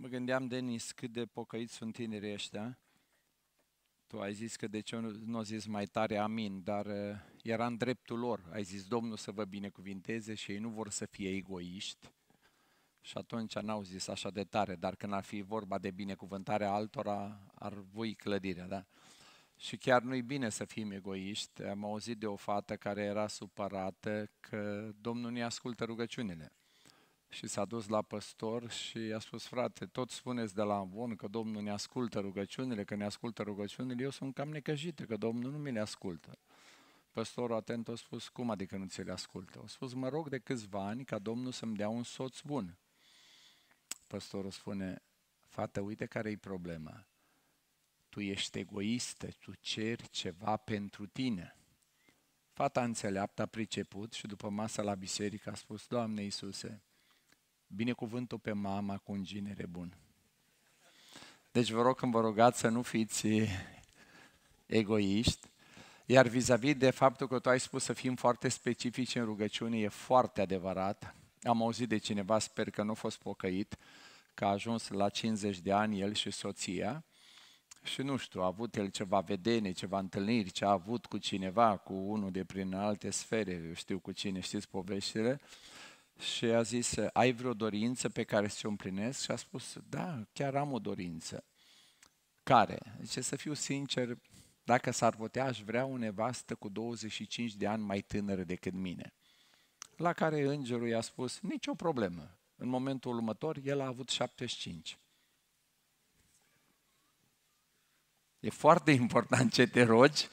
Mă gândeam, Denis, cât de pocăiți sunt tinerii ăștia. Tu ai zis că de ce nu, nu zis mai tare amin, dar uh, era în dreptul lor. Ai zis, Domnul să vă binecuvinteze și ei nu vor să fie egoiști. Și atunci n-au zis așa de tare, dar când ar fi vorba de binecuvântarea altora, ar voi clădirea, da? Și chiar nu-i bine să fim egoiști. Am auzit de o fată care era supărată că Domnul nu ascultă rugăciunile și s-a dus la păstor și i-a spus, frate, tot spuneți de la bun că Domnul ne ascultă rugăciunile, că ne ascultă rugăciunile, eu sunt cam necăjită, că Domnul nu mi le ascultă. Păstorul atent a spus, cum adică nu ți le ascultă? A spus, mă rog de câțiva ani ca Domnul să-mi dea un soț bun. Păstorul spune, fată, uite care e problema. Tu ești egoistă, tu ceri ceva pentru tine. Fata înțeleaptă a priceput și după masă la biserică a spus, Doamne Iisuse, binecuvântul pe mama cu un ginere bun. Deci vă rog când vă rugați să nu fiți egoiști, iar vis-a-vis de faptul că tu ai spus să fim foarte specifici în rugăciune, e foarte adevărat. Am auzit de cineva, sper că nu a fost pocăit, că a ajuns la 50 de ani el și soția și nu știu, a avut el ceva vedene, ceva întâlniri, ce a avut cu cineva, cu unul de prin alte sfere, știu cu cine, știți poveștile, și a zis, ai vreo dorință pe care să o împlinesc? Și a spus, da, chiar am o dorință. Care? Zice, să fiu sincer, dacă s-ar putea, aș vrea o nevastă cu 25 de ani mai tânără decât mine. La care îngerul i-a spus, nicio problemă. În momentul următor, el a avut 75. E foarte important ce te rogi,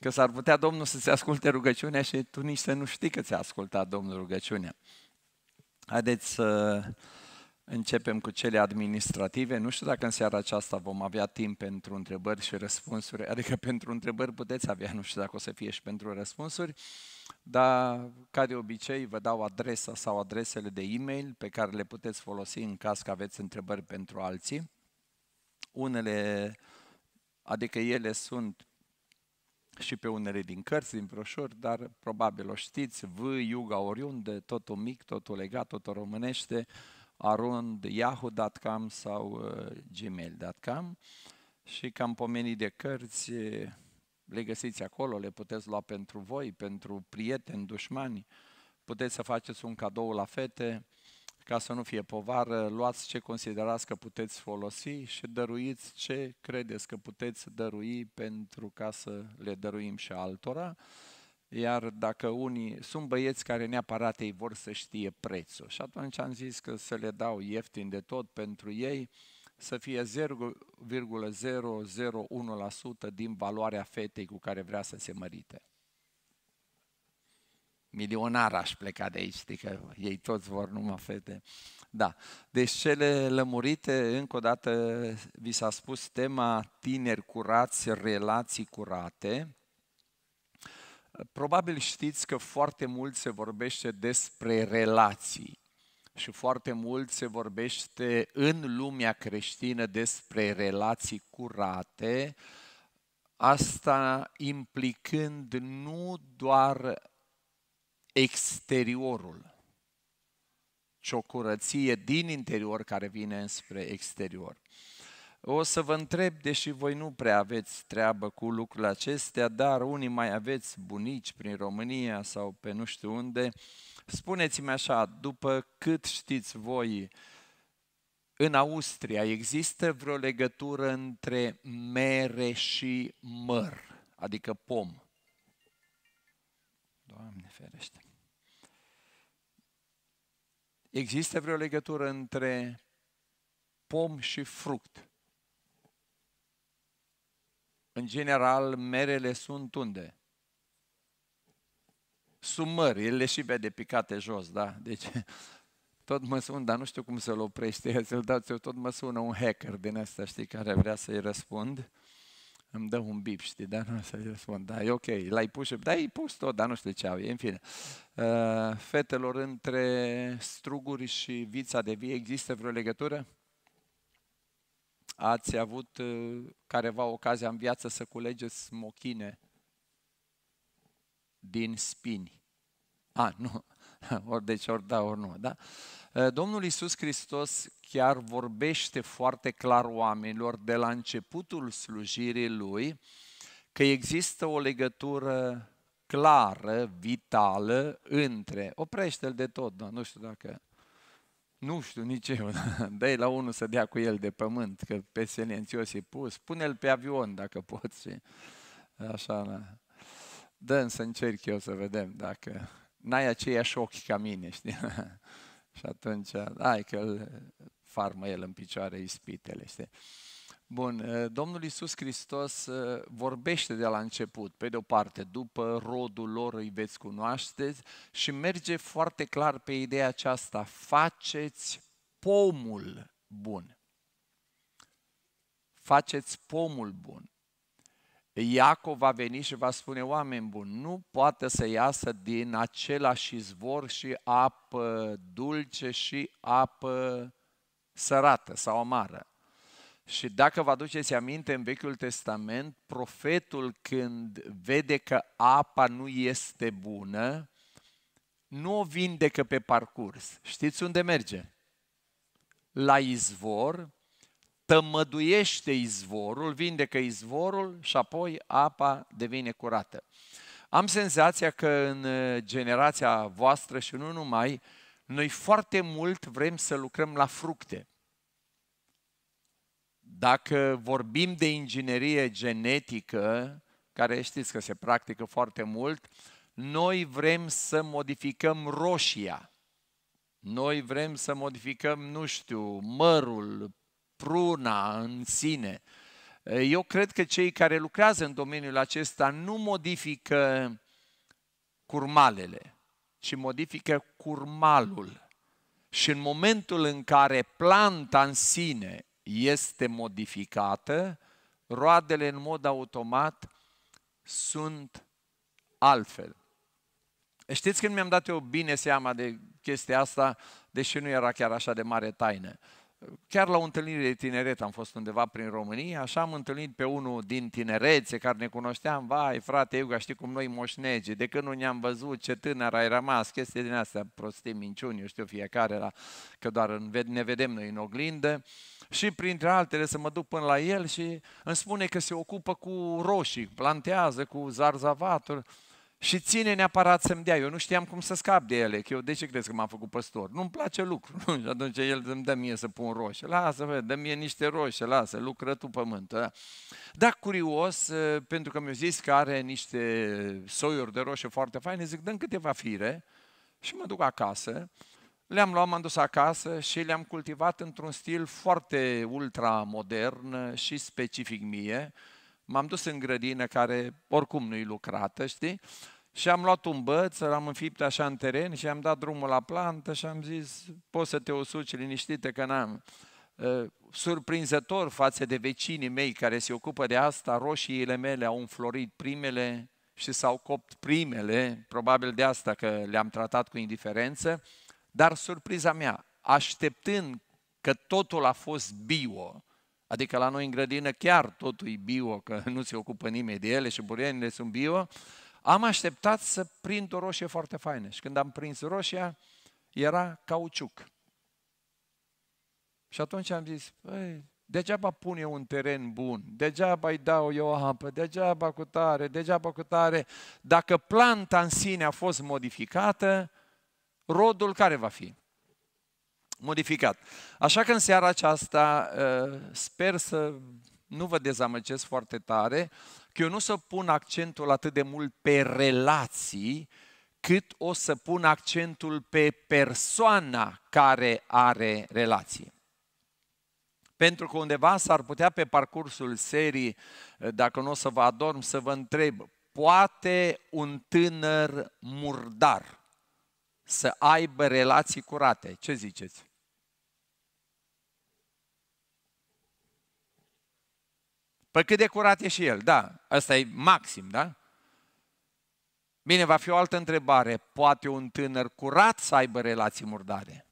că s-ar putea Domnul să-ți asculte rugăciunea și tu nici să nu știi că ți-a ascultat Domnul rugăciunea. Haideți să începem cu cele administrative. Nu știu dacă în seara aceasta vom avea timp pentru întrebări și răspunsuri, adică pentru întrebări puteți avea, nu știu dacă o să fie și pentru răspunsuri, dar ca de obicei vă dau adresa sau adresele de e-mail pe care le puteți folosi în caz că aveți întrebări pentru alții. Unele, adică ele sunt și pe unele din cărți, din broșuri, dar probabil o știți, V, Iuga, oriunde, totul mic, totul legat, totul românește, arund yahoo.com sau uh, gmail.com și că am pomenit de cărți, le găsiți acolo, le puteți lua pentru voi, pentru prieteni, dușmani, puteți să faceți un cadou la fete, ca să nu fie povară, luați ce considerați că puteți folosi și dăruiți ce credeți că puteți dărui pentru ca să le dăruim și altora. Iar dacă unii sunt băieți care neapărat ei vor să știe prețul și atunci am zis că să le dau ieftin de tot pentru ei, să fie 0,001% din valoarea fetei cu care vrea să se mărite milionar aș pleca de aici, știi că ei toți vor numai fete. Da, deci cele lămurite, încă o dată vi s-a spus tema tineri curați, relații curate. Probabil știți că foarte mult se vorbește despre relații și foarte mult se vorbește în lumea creștină despre relații curate, asta implicând nu doar exteriorul, ci o curăție din interior care vine spre exterior. O să vă întreb, deși voi nu prea aveți treabă cu lucrurile acestea, dar unii mai aveți bunici prin România sau pe nu știu unde, spuneți-mi așa, după cât știți voi, în Austria există vreo legătură între mere și măr, adică pom? Doamne ferește! Există vreo legătură între pom și fruct? În general, merele sunt unde? Sumări, el le și vede picate jos, da? Deci, tot mă sună, dar nu știu cum să-l oprește, să-l dați, eu tot mă sună un hacker din ăsta, știi, care vrea să-i răspund. Uh, îmi dă un bip, știi, dar nu să-i răspund, da, e ok, l-ai pus, da, e pus tot, dar nu știu ce au, e, în fine. Uh, fetelor, între struguri și vița de vie există vreo legătură? Ați avut uh, careva ocazia în viață să culegeți mochine din spini? A, nu, Ori deci, ori da, ori nu. Da? Eh, Domnul Iisus Hristos chiar vorbește foarte clar oamenilor de la începutul slujirii Lui că există o legătură clară, vitală, între... Oprește-l de tot, da? nu știu dacă... Nu știu nici eu, dă la unul să dea cu el de pământ, că pe silențios e pus, pune-l pe avion dacă poți și așa, da. Dă să încerc eu să vedem dacă n-ai aceiași ochi ca mine, știi? și atunci, ai că îl farmă el în picioare ispitele, știi? Bun, eh, Domnul Iisus Hristos eh, vorbește de la început, pe de-o parte, după rodul lor îi veți cunoaște și merge foarte clar pe ideea aceasta, faceți pomul bun. Faceți pomul bun. Iacov va veni și va spune, oameni buni, nu poate să iasă din același izvor și apă dulce și apă sărată sau amară. Și dacă vă aduceți aminte, în Vechiul Testament, profetul când vede că apa nu este bună, nu o vindecă pe parcurs. Știți unde merge? La izvor tămăduiește izvorul, vindecă izvorul și apoi apa devine curată. Am senzația că în uh, generația voastră și nu numai, noi foarte mult vrem să lucrăm la fructe. Dacă vorbim de inginerie genetică, care știți că se practică foarte mult, noi vrem să modificăm roșia. Noi vrem să modificăm, nu știu, mărul, pruna în sine. Eu cred că cei care lucrează în domeniul acesta nu modifică curmalele, ci modifică curmalul. Și în momentul în care planta în sine este modificată, roadele în mod automat sunt altfel. Știți când mi-am dat eu bine seama de chestia asta, deși nu era chiar așa de mare taină. Uh, Chiar la o întâlnire de tineret am fost undeva prin România, așa am întâlnit pe unul din tinerețe care ne cunoșteam, vai frate Iuga, știi cum noi moșnege, de când nu ne-am văzut, ce tânăr ai rămas, chestii din astea, prostii, minciuni, eu știu fiecare, la, că doar ne vedem noi în oglindă. Și printre altele să mă duc până la el și îmi spune că se ocupă cu roșii, plantează cu zarzavaturi și ține neapărat să-mi dea. Eu nu știam cum să scap de ele, că eu de ce crezi că m-am făcut păstor? Nu-mi place lucru. și atunci el îmi dă mie să pun roșii. Lasă, vă, dă mie niște roșii, lasă, lucră tu pământ. Da? Dar curios, ă, pentru că mi-a zis că are niște soiuri de roșii foarte faine, zic, dăm câteva fire și mă duc acasă. Le-am luat, m-am dus acasă și le-am cultivat într-un stil foarte ultra modern și specific mie m-am dus în grădină care oricum nu-i lucrată, știi? Și am luat un băț, l-am înfipt așa în teren și am dat drumul la plantă și am zis, poți să te usuci liniștită că n-am. Ă, surprinzător față de vecinii mei care se ocupă de asta, roșiile mele au înflorit primele și s-au copt primele, probabil de asta că le-am tratat cu indiferență, dar surpriza mea, așteptând că totul a fost bio, Adică la noi în grădină chiar totul e bio, că nu se ocupă nimeni de ele și burienile sunt bio. Am așteptat să prind o roșie foarte faină și când am prins roșia, era cauciuc. Și atunci am zis, păi, degeaba pun eu un teren bun, degeaba îi dau eu apă, degeaba cu tare, degeaba cu tare. Dacă planta în sine a fost modificată, rodul care va fi? modificat. Așa că în seara aceasta uh, sper să nu vă dezamăgesc foarte tare, că eu nu o să pun accentul atât de mult pe relații, cât o să pun accentul pe persoana care are relație. Pentru că undeva s-ar putea pe parcursul serii, uh, dacă nu o să vă adorm, să vă întreb, poate un tânăr murdar să aibă relații curate? Ce ziceți? Păi cât de curat e și el, da, ăsta e maxim, da? Bine, va fi o altă întrebare. Poate un tânăr curat să aibă relații murdare?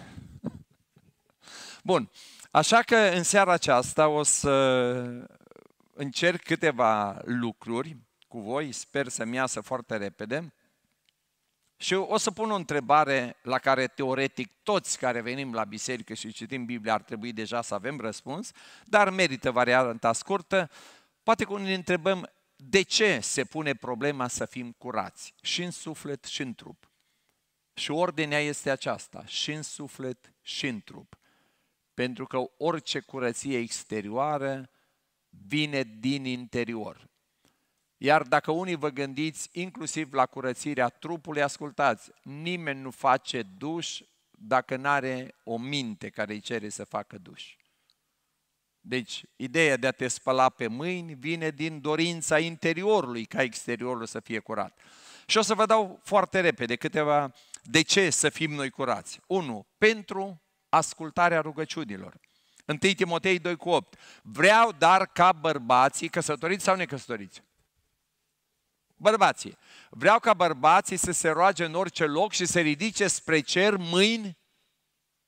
Bun, așa că în seara aceasta o să încerc câteva lucruri cu voi, sper să-mi iasă foarte repede. Și o să pun o întrebare la care teoretic toți care venim la biserică și citim Biblia ar trebui deja să avem răspuns, dar merită varianta scurtă. Poate că ne întrebăm de ce se pune problema să fim curați și în suflet și în trup. Și ordinea este aceasta, și în suflet și în trup. Pentru că orice curăție exterioară vine din interior. Iar dacă unii vă gândiți inclusiv la curățirea trupului, ascultați, nimeni nu face duș dacă nu are o minte care îi cere să facă duș. Deci, ideea de a te spăla pe mâini vine din dorința interiorului ca exteriorul să fie curat. Și o să vă dau foarte repede câteva de ce să fim noi curați. 1. Pentru ascultarea rugăciunilor. 1 Timotei 2 cu 8. Vreau dar ca bărbații căsătoriți sau necăsătoriți Bărbații. Vreau ca bărbații să se roage în orice loc și să ridice spre cer mâini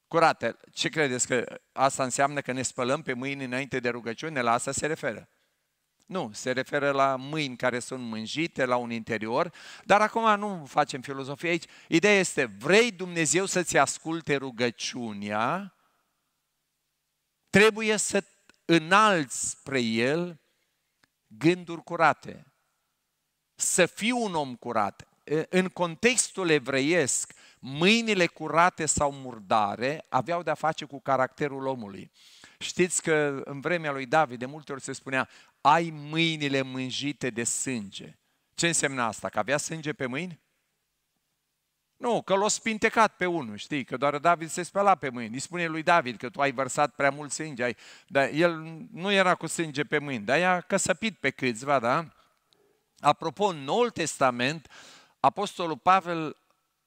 curate. Ce credeți că asta înseamnă că ne spălăm pe mâini înainte de rugăciune? La asta se referă. Nu, se referă la mâini care sunt mânjite, la un interior, dar acum nu facem filozofie aici. Ideea este, vrei Dumnezeu să-ți asculte rugăciunea, trebuie să înalți spre El gânduri curate, să fii un om curat. În contextul evreiesc, mâinile curate sau murdare aveau de-a face cu caracterul omului. Știți că în vremea lui David de multe ori se spunea ai mâinile mânjite de sânge. Ce însemna asta? Că avea sânge pe mâini? Nu, că l-a spintecat pe unul, știi, că doar David se spăla pe mâini. Îi spune lui David că tu ai vărsat prea mult sânge, ai... dar el nu era cu sânge pe mâini, dar i-a căsăpit pe câțiva, da? Apropo, în Noul Testament, Apostolul Pavel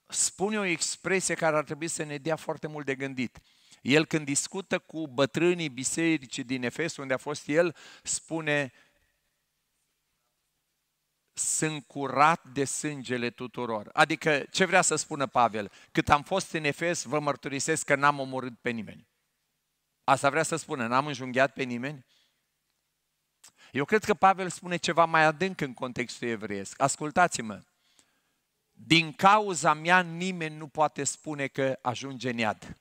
spune o expresie care ar trebui să ne dea foarte mult de gândit. El când discută cu bătrânii bisericii din Efes, unde a fost el, spune sunt curat de sângele tuturor. Adică ce vrea să spună Pavel? Cât am fost în Efes, vă mărturisesc că n-am omorât pe nimeni. Asta vrea să spună, n-am înjunghiat pe nimeni, eu cred că Pavel spune ceva mai adânc în contextul evreiesc. Ascultați-mă. Din cauza mea nimeni nu poate spune că ajunge în iad.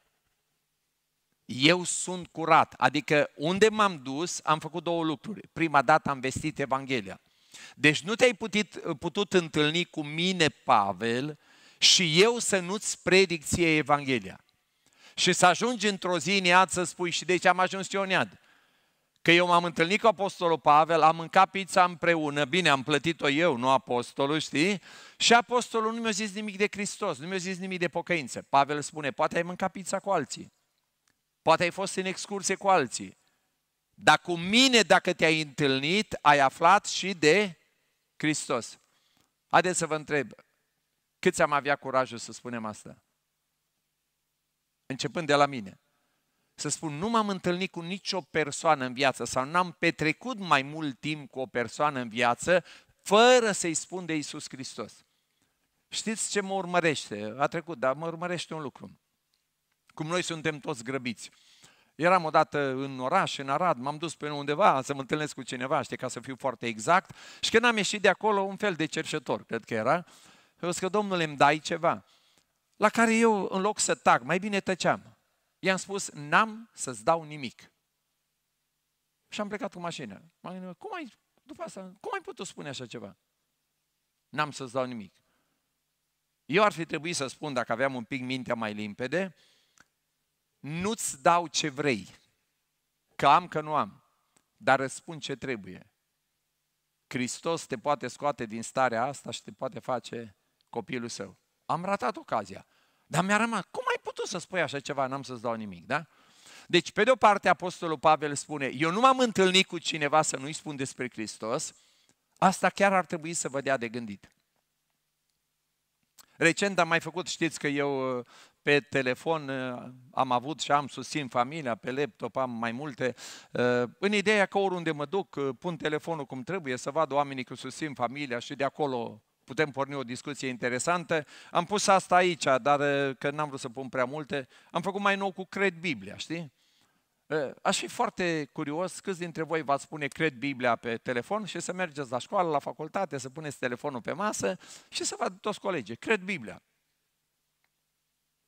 Eu sunt curat, adică unde m-am dus am făcut două lucruri. Prima dată am vestit Evanghelia. Deci nu te-ai putut, putut întâlni cu mine, Pavel, și eu să nu-ți predic ție Evanghelia. Și să ajungi într-o zi în iad să spui și de ce am ajuns eu în iad că eu m-am întâlnit cu Apostolul Pavel, am mâncat pizza împreună, bine, am plătit-o eu, nu Apostolul, știi? Și Apostolul nu mi-a zis nimic de Hristos, nu mi-a zis nimic de pocăință. Pavel spune, poate ai mâncat pizza cu alții, poate ai fost în excursie cu alții, dar cu mine, dacă te-ai întâlnit, ai aflat și de Hristos. Haideți să vă întreb, câți am avea curajul să spunem asta? Începând de la mine să spun nu m-am întâlnit cu nicio persoană în viață sau n-am petrecut mai mult timp cu o persoană în viață fără să-i spun de Iisus Hristos. Știți ce mă urmărește? A trecut, dar mă urmărește un lucru. Cum noi suntem toți grăbiți. Eram odată în oraș, în Arad, m-am dus pe undeva să mă întâlnesc cu cineva, știi, ca să fiu foarte exact. Și când am ieșit de acolo, un fel de cerșător, cred că era, eu zic că, domnule, îmi dai ceva. La care eu, în loc să tac, mai bine tăceam. I-am spus, n-am să-ți dau nimic. Și am plecat cu mașina. M-am gândit, cum ai, după asta, cum ai putut spune așa ceva? N-am să-ți dau nimic. Eu ar fi trebuit să spun, dacă aveam un pic mintea mai limpede, nu-ți dau ce vrei, că am, că nu am, dar răspund ce trebuie. Hristos te poate scoate din starea asta și te poate face copilul său. Am ratat ocazia. Dar mi-a rămas, cum ai putut să spui așa ceva, n-am să-ți dau nimic, da? Deci, pe de o parte, Apostolul Pavel spune, eu nu m-am întâlnit cu cineva să nu-i spun despre Hristos, asta chiar ar trebui să vă dea de gândit. Recent am mai făcut, știți că eu uh, pe telefon uh, am avut și am susțin familia, pe laptop am mai multe, uh, în ideea că oriunde mă duc, pun telefonul cum trebuie, să vad oamenii că susțin familia și de acolo putem porni o discuție interesantă. Am pus asta aici, dar uh, că n-am vrut să pun prea multe. Am făcut mai nou cu Cred Biblia, știi? Uh, aș fi foarte curios câți dintre voi v-ați spune Cred Biblia pe telefon și să mergeți la școală, la facultate, să puneți telefonul pe masă și să vadă toți colegii. Cred Biblia.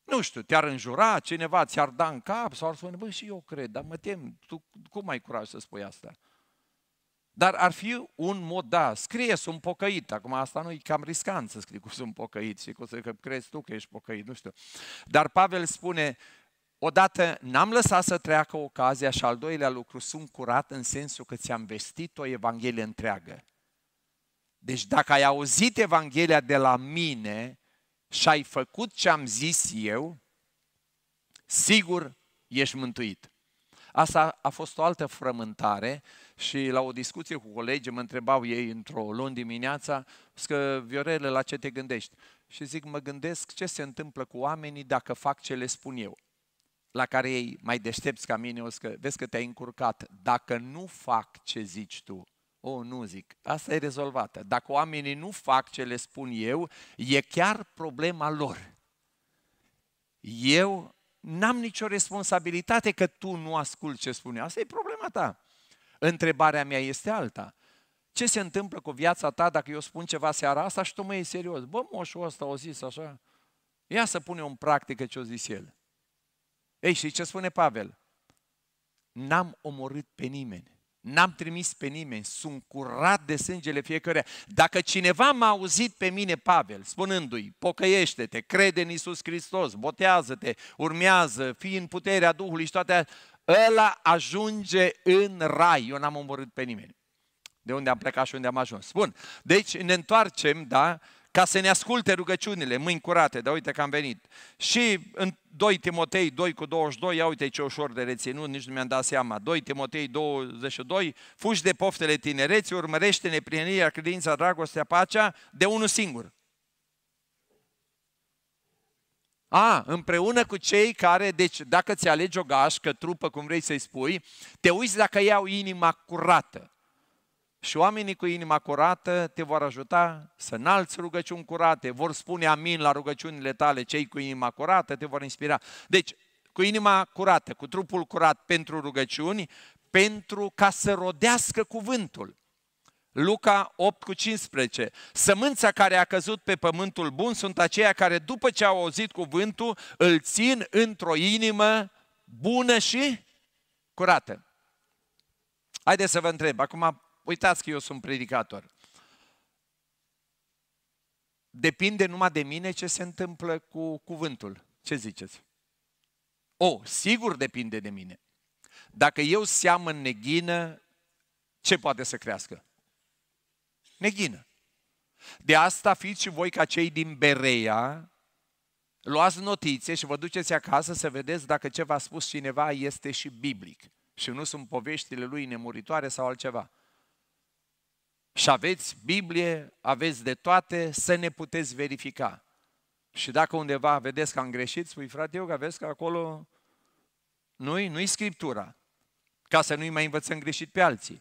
Nu știu, te-ar înjura cineva, ți-ar da în cap sau ar spune, băi, și eu cred, dar mă tem, tu cum ai curaj să spui asta? Dar ar fi un mod, da, scrie sunt pocăit. Acum asta nu e cam riscant să scrii cu sunt pocăit și cu să că crezi tu că ești pocăit, nu știu. Dar Pavel spune, odată n-am lăsat să treacă ocazia și al doilea lucru, sunt curat în sensul că ți-am vestit o Evanghelie întreagă. Deci dacă ai auzit Evanghelia de la mine și ai făcut ce am zis eu, sigur ești mântuit. Asta a fost o altă frământare și la o discuție cu colegi mă întrebau ei într-o luni dimineața, că Viorele, la ce te gândești? Și zic, mă gândesc ce se întâmplă cu oamenii dacă fac ce le spun eu. La care ei, mai deștepți ca mine, o că vezi că te-ai încurcat. Dacă nu fac ce zici tu, o, oh, nu zic, asta e rezolvată. Dacă oamenii nu fac ce le spun eu, e chiar problema lor. Eu n-am nicio responsabilitate că tu nu asculti ce spun eu. Asta e problema ta. Întrebarea mea este alta. Ce se întâmplă cu viața ta dacă eu spun ceva seara asta și tu mă iei serios? Bă, moșul ăsta o zis așa. Ia să punem în practică ce o zis el. Ei, și ce spune Pavel? N-am omorât pe nimeni. N-am trimis pe nimeni, sunt curat de sângele fiecare. Dacă cineva m-a auzit pe mine, Pavel, spunându-i, pocăiește-te, crede în Isus Hristos, botează-te, urmează, fii în puterea Duhului și toate astea, ăla ajunge în rai. Eu n-am omorât pe nimeni. De unde am plecat și unde am ajuns. Bun, deci ne întoarcem, da, ca să ne asculte rugăciunile, mâini curate, dar uite că am venit. Și în 2 Timotei 2 cu 22, ia uite ce ușor de reținut, nici nu mi-am dat seama. 2 Timotei 22, fugi de poftele tinereții, urmărește neprinirea credința, dragostea, pacea de unul singur. A, împreună cu cei care, deci dacă ți alegi o gașcă, trupă, cum vrei să-i spui, te uiți dacă au inima curată. Și oamenii cu inima curată te vor ajuta să înalți rugăciuni curate, vor spune amin la rugăciunile tale, cei cu inima curată te vor inspira. Deci, cu inima curată, cu trupul curat pentru rugăciuni, pentru ca să rodească cuvântul. Luca 8 cu 15. Sămânța care a căzut pe pământul bun sunt aceia care după ce au auzit cuvântul îl țin într-o inimă bună și curată. Haideți să vă întreb, acum uitați că eu sunt predicator. Depinde numai de mine ce se întâmplă cu cuvântul. Ce ziceți? O, oh, sigur depinde de mine. Dacă eu seamăn neghină, ce poate să crească? neghină. De asta fiți și voi ca cei din Berea, luați notițe și vă duceți acasă să vedeți dacă ce v-a spus cineva este și biblic și nu sunt poveștile lui nemuritoare sau altceva. Și aveți Biblie, aveți de toate, să ne puteți verifica. Și dacă undeva vedeți că am greșit, spui, frate, eu că vezi că acolo nu-i, nu-i Scriptura, ca să nu-i mai învățăm greșit pe alții.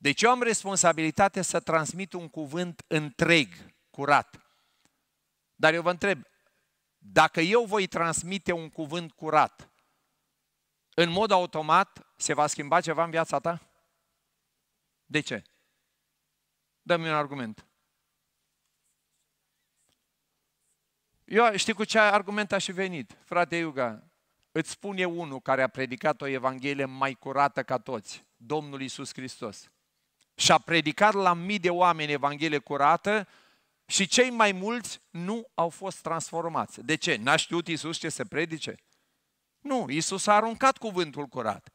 Deci eu am responsabilitatea să transmit un cuvânt întreg, curat. Dar eu vă întreb, dacă eu voi transmite un cuvânt curat, în mod automat se va schimba ceva în viața ta? De ce? Dă-mi un argument. Eu știu cu ce argument aș fi venit? Frate Iuga, îți spune unul care a predicat o Evanghelie mai curată ca toți, Domnul Isus Hristos și a predicat la mii de oameni Evanghelie curată și cei mai mulți nu au fost transformați. De ce? N-a știut Iisus ce se predice? Nu, Iisus a aruncat cuvântul curat.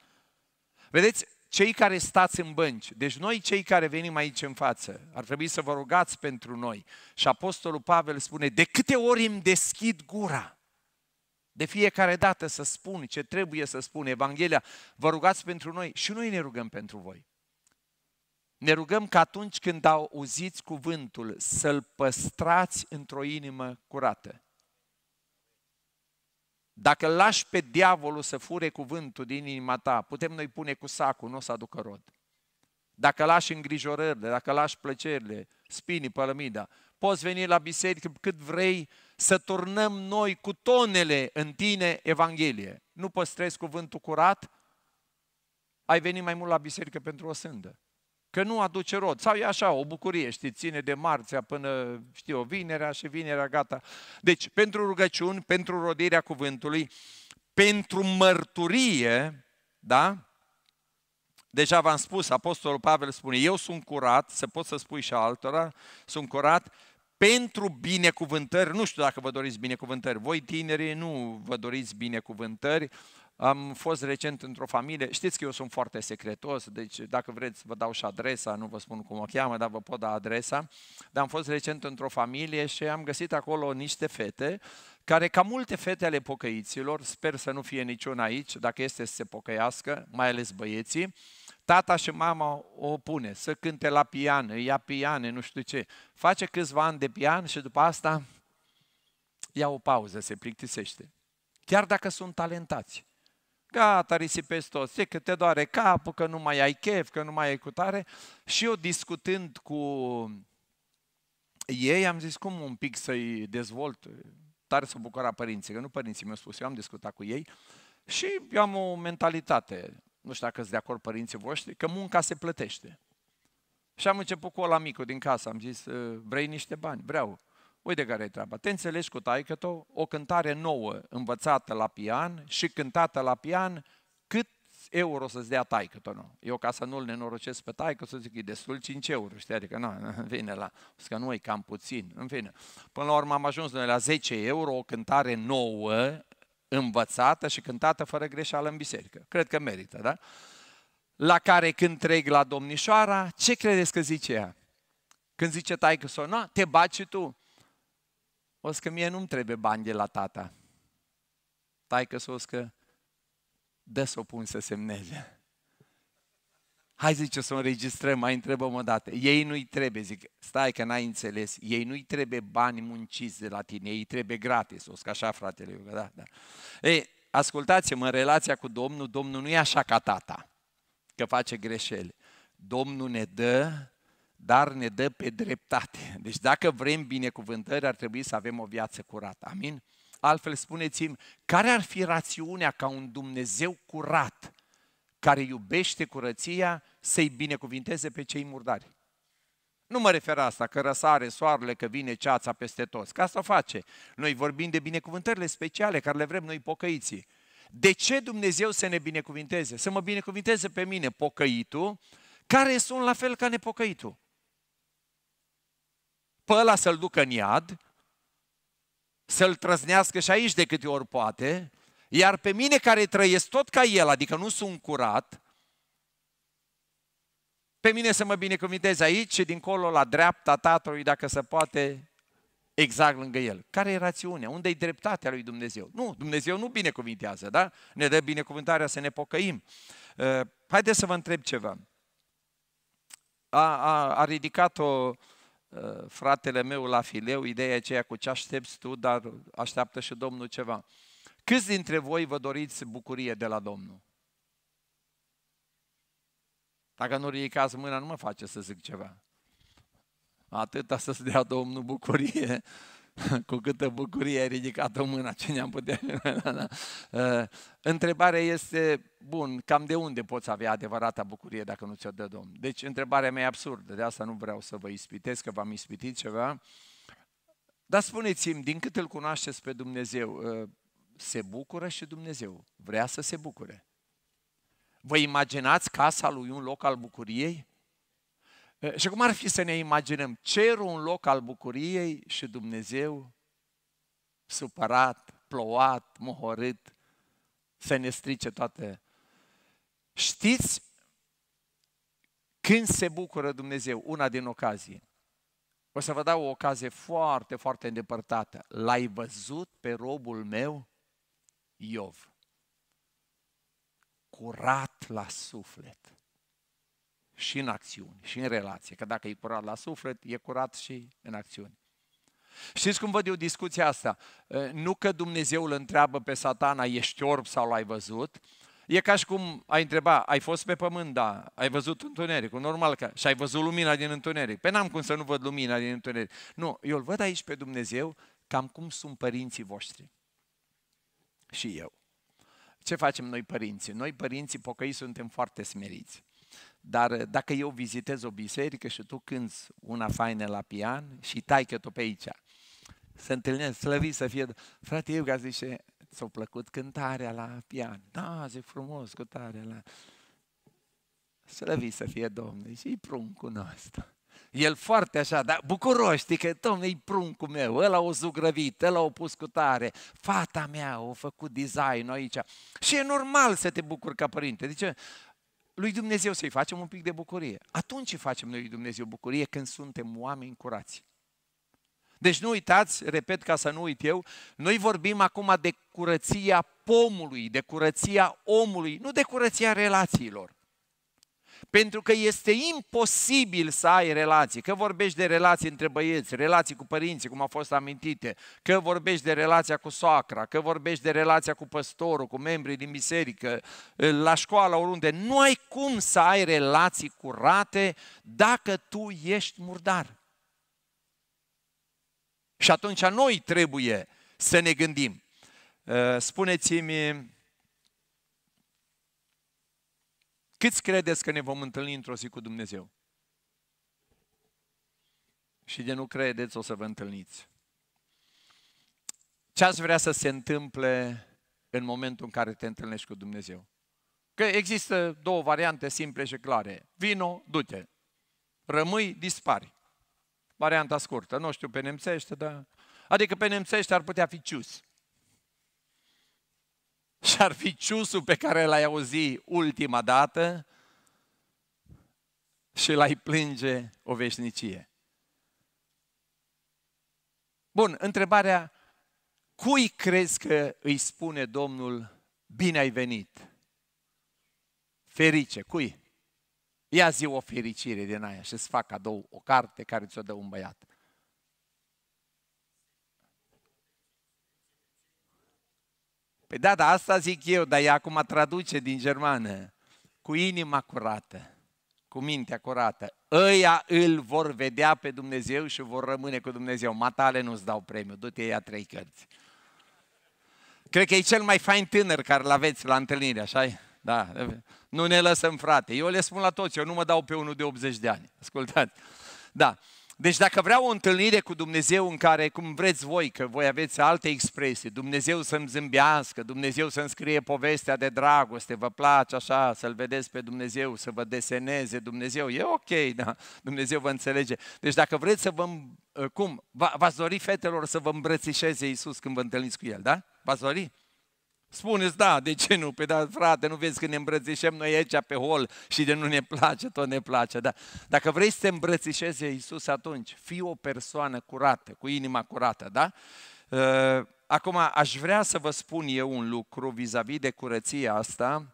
Vedeți, cei care stați în bănci, deci noi cei care venim aici în față, ar trebui să vă rugați pentru noi. Și Apostolul Pavel spune, de câte ori îmi deschid gura, de fiecare dată să spun ce trebuie să spun Evanghelia, vă rugați pentru noi și noi ne rugăm pentru voi. Ne rugăm că atunci când auziți cuvântul să-l păstrați într-o inimă curată. Dacă lași pe diavolul să fure cuvântul din inima ta, putem noi pune cu sacul, nu o să aducă rod. Dacă lași îngrijorările, dacă lași plăcerile, spinii, pălămida, poți veni la biserică cât vrei să turnăm noi cu tonele în tine Evanghelie. Nu păstrezi cuvântul curat, ai venit mai mult la biserică pentru o sândă că nu aduce rod. Sau e așa, o bucurie, știi, ține de marțea până, știu, vinerea și vinerea, gata. Deci, pentru rugăciuni, pentru rodirea cuvântului, pentru mărturie, da? Deja v-am spus, Apostolul Pavel spune, eu sunt curat, să pot să spui și altora, sunt curat pentru binecuvântări, nu știu dacă vă doriți binecuvântări, voi tinerii nu vă doriți binecuvântări, am fost recent într-o familie, știți că eu sunt foarte secretos, deci dacă vreți vă dau și adresa, nu vă spun cum o cheamă, dar vă pot da adresa. Dar am fost recent într-o familie și am găsit acolo niște fete care, ca multe fete ale pocăiților, sper să nu fie niciun aici, dacă este să se pocăiască, mai ales băieții, tata și mama o pune să cânte la pian, îi ia piane, nu știu ce. Face câțiva ani de pian și după asta ia o pauză, se plictisește. Chiar dacă sunt talentați gata, risipezi tot, știi că te doare capul, că nu mai ai chef, că nu mai ai cutare. Și eu discutând cu ei, am zis cum un pic să-i dezvolt, tare să bucura părinții, că nu părinții mi-au spus, eu am discutat cu ei și eu am o mentalitate, nu știu dacă sunt de acord părinții voștri, că munca se plătește. Și am început cu ăla micul din casă, am zis, vrei niște bani? Vreau. Uite care e treaba. Te înțelegi cu taică o cântare nouă învățată la pian și cântată la pian cât euro să-ți dea taică nu? Eu ca să nu-l nenorocesc pe taică, să zic, e destul 5 euro, știi? Adică, nu vine la, că nu e cam puțin, în fine. Până la urmă am ajuns noi la 10 euro, o cântare nouă, învățată și cântată fără greșeală în biserică. Cred că merită, da? La care când trec la domnișoara, ce credeți că zice ea? Când zice taică sau nu? te baci tu. O că mie nu-mi trebuie bani de la tata. Tai că o că dă să o pun să semneze. Hai zice să o înregistrăm, mai întrebăm o dată. Ei nu-i trebuie, zic, stai că n-ai înțeles, ei nu-i trebuie bani munciți de la tine, ei trebuie gratis, o să așa fratele, da, da. Ei, ascultați-mă, în relația cu Domnul, Domnul nu e așa ca tata, că face greșeli. Domnul ne dă dar ne dă pe dreptate. Deci dacă vrem binecuvântări, ar trebui să avem o viață curată. Amin? Altfel spuneți-mi, care ar fi rațiunea ca un Dumnezeu curat, care iubește curăția, să-i binecuvinteze pe cei murdari? Nu mă refer asta, că răsare soarele, că vine ceața peste toți. Că asta o face. Noi vorbim de binecuvântările speciale care le vrem noi pocăiții. De ce Dumnezeu să ne binecuvinteze? Să mă binecuvinteze pe mine, pocăitul, care sunt la fel ca nepocăitul pe ăla să-l ducă în iad, să-l trăznească și aici de câte ori poate, iar pe mine care trăiesc tot ca el, adică nu sunt curat, pe mine să mă binecuvinteze aici și dincolo la dreapta Tatălui, dacă se poate, exact lângă el. Care e rațiunea? Unde e dreptatea lui Dumnezeu? Nu, Dumnezeu nu binecuvintează, da? Ne dă binecuvântarea să ne pocăim. Uh, haideți să vă întreb ceva. A, a, a ridicat o Eh, fratele meu la fileu, ideea aceea cu ce aștepți tu, dar așteaptă și Domnul ceva. Câți dintre voi vă doriți bucurie de la Domnul? Dacă nu ridicați mâna, nu mă face să zic ceva. Atâta să-ți dea Domnul bucurie. cu câtă bucurie ai ridicat-o mână, ce ne-am putea... Da, da, da. Uh, întrebarea este, bun, cam de unde poți avea adevărata bucurie dacă nu ți-o dă Domnul? Deci întrebarea mea e absurdă, de asta nu vreau să vă ispitesc, că v-am ispitit ceva. Dar spuneți-mi, din cât îl cunoașteți pe Dumnezeu, uh, se bucură și Dumnezeu, vrea să se bucure. Vă imaginați casa lui un loc al bucuriei? Și cum ar fi să ne imaginăm cerul un loc al bucuriei și Dumnezeu supărat, plouat, mohorât, să ne strice toate. Știți când se bucură Dumnezeu? Una din ocazie. O să vă dau o ocazie foarte, foarte îndepărtată. L-ai văzut pe robul meu, Iov. Curat la suflet și în acțiuni, și în relație. Că dacă e curat la suflet, e curat și în acțiuni. Știți cum văd eu discuția asta? Nu că Dumnezeu îl întreabă pe satana, ești orb sau l-ai văzut, E ca și cum ai întreba, ai fost pe pământ, da, ai văzut întunericul, normal că, și ai văzut lumina din întuneric. Pe n-am cum să nu văd lumina din întuneric. Nu, eu îl văd aici pe Dumnezeu cam cum sunt părinții voștri. Și eu. Ce facem noi părinții? Noi părinții pocăi suntem foarte smeriți. Dar eh, dacă eu vizitez o biserică și tu cânți una faină la pian și tai că tu pe aici, să întâlnesc, slăvi să fie, frate Iuga zice, ți-a plăcut cântarea la pian. Da, zic frumos cântarea la... Slăvi să fie Domnul, și pruncul nostru. El foarte așa, dar bucuros, știi că, domnule, e pruncul meu, ăla o zugrăvit, ăla o pus cu tare, fata mea o făcut design aici. Și e normal să te bucuri ca părinte. Deci, lui Dumnezeu să-i facem un pic de bucurie. Atunci facem noi lui Dumnezeu bucurie când suntem oameni curați. Deci nu uitați, repet ca să nu uit eu, noi vorbim acum de curăția pomului, de curăția omului, nu de curăția relațiilor. Pentru că este imposibil să ai relații. Că vorbești de relații între băieți, relații cu părinții, cum a fost amintite, că vorbești de relația cu soacra, că vorbești de relația cu păstorul, cu membrii din biserică, la școală, oriunde. Nu ai cum să ai relații curate dacă tu ești murdar. Și atunci noi trebuie să ne gândim. Uh, spuneți-mi Câți credeți că ne vom întâlni într-o zi cu Dumnezeu? Și de nu credeți, o să vă întâlniți. Ce ați vrea să se întâmple în momentul în care te întâlnești cu Dumnezeu? Că există două variante simple și clare. Vino, du-te. Rămâi, dispari. Varianta scurtă. Nu știu pe nemțește, dar... Adică pe nemțește ar putea fi cius și ar fi ciusul pe care l-ai auzit ultima dată și l-ai plânge o veșnicie. Bun, întrebarea, cui crezi că îi spune Domnul, bine ai venit? Ferice, cui? Ia zi o fericire din aia și îți fac cadou o carte care ți-o dă un băiat. Păi da, da, asta zic eu, dar ea acum traduce din germană. Cu inima curată, cu mintea curată. Ăia îl vor vedea pe Dumnezeu și vor rămâne cu Dumnezeu. Matale nu-ți dau premiu, du-te ia trei cărți. Cred că e cel mai fain tânăr care l-aveți la întâlnire, așa -i? Da, nu ne lăsăm frate. Eu le spun la toți, eu nu mă dau pe unul de 80 de ani. Ascultați. Da. Deci dacă vreau o întâlnire cu Dumnezeu în care, cum vreți voi, că voi aveți alte expresii, Dumnezeu să-mi zâmbească, Dumnezeu să-mi scrie povestea de dragoste, vă place așa, să-L vedeți pe Dumnezeu, să vă deseneze Dumnezeu, e ok, da, Dumnezeu vă înțelege. Deci dacă vreți să vă, cum, v-ați dori fetelor să vă îmbrățișeze Iisus când vă întâlniți cu El, da? V-ați dori? Spuneți, da, de ce nu? Păi, da, frate, nu vezi că ne îmbrățișăm noi aici pe hol și de nu ne place, tot ne place. Da. Dacă vrei să te îmbrățișeze Iisus atunci, fii o persoană curată, cu inima curată, da? Uh, acum, aș vrea să vă spun eu un lucru vis-a-vis de curăția asta,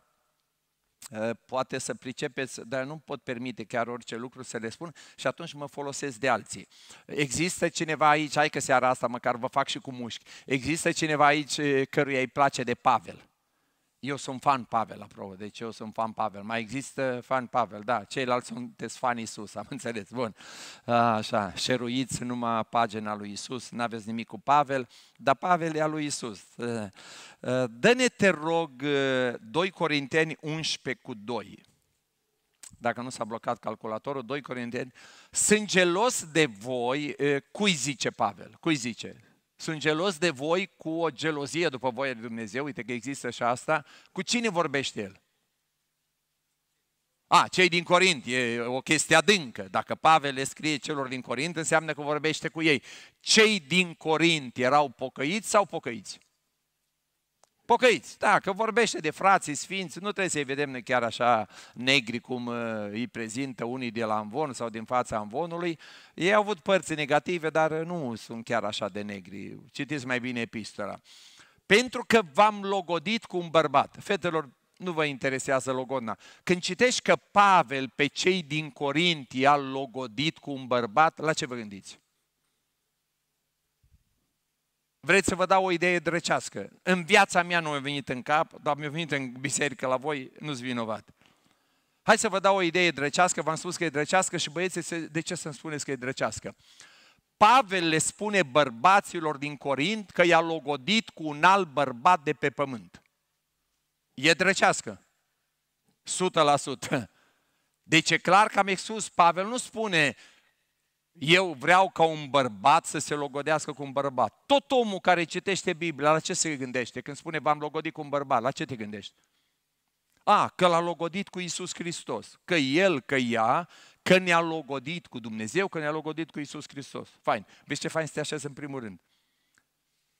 Eh, poate să pricepeți, dar nu pot permite chiar orice lucru să le spun și atunci mă folosesc de alții. Există cineva aici, hai că seara asta măcar vă fac și cu mușchi, există cineva aici eh, căruia îi place de Pavel. Eu sunt fan Pavel, apropo, deci eu sunt fan Pavel. Mai există fan Pavel, da, ceilalți sunt fan Isus, am înțeles, bun. Așa, șeruiți numai pagina lui Isus, n-aveți nimic cu Pavel, dar Pavel e al lui Isus. Dă-ne, te rog, 2 Corinteni 11 cu 2. Dacă nu s-a blocat calculatorul, 2 Corinteni, sunt gelos de voi, cui zice Pavel, cui zice? Sunt gelos de voi cu o gelozie după voia lui Dumnezeu, uite că există și asta. Cu cine vorbește el? A, cei din Corint, e o chestie adâncă. Dacă Pavel le scrie celor din Corint, înseamnă că vorbește cu ei. Cei din Corint erau pocăiți sau pocăiți? pocăiți. Da, că vorbește de frații sfinți, nu trebuie să-i vedem chiar așa negri cum uh, îi prezintă unii de la Amvon sau din fața Amvonului. Ei au avut părți negative, dar uh, nu sunt chiar așa de negri. Citiți mai bine epistola. Pentru că v-am logodit cu un bărbat. Fetelor, nu vă interesează logodna. Când citești că Pavel pe cei din Corint i-a logodit cu un bărbat, la ce vă gândiți? Vreți să vă dau o idee drăcească. În viața mea nu mi-a venit în cap, dar mi-a venit în biserică la voi, nu-s vinovat. Hai să vă dau o idee drăcească, v-am spus că e drăcească și băieții, de ce să-mi spuneți că e drăcească? Pavel le spune bărbaților din Corint că i-a logodit cu un alt bărbat de pe pământ. E drăcească. 100%. Deci e clar că am exus. Pavel nu spune eu vreau ca un bărbat să se logodească cu un bărbat. Tot omul care citește Biblia, la ce se gândește? Când spune v-am logodit cu un bărbat, la ce te gândești? A, că l-a logodit cu Isus Hristos. Că el, că ea, că ne-a logodit cu Dumnezeu, că ne-a logodit cu Isus Hristos. Fain. Vezi ce fain să te așezi în primul rând.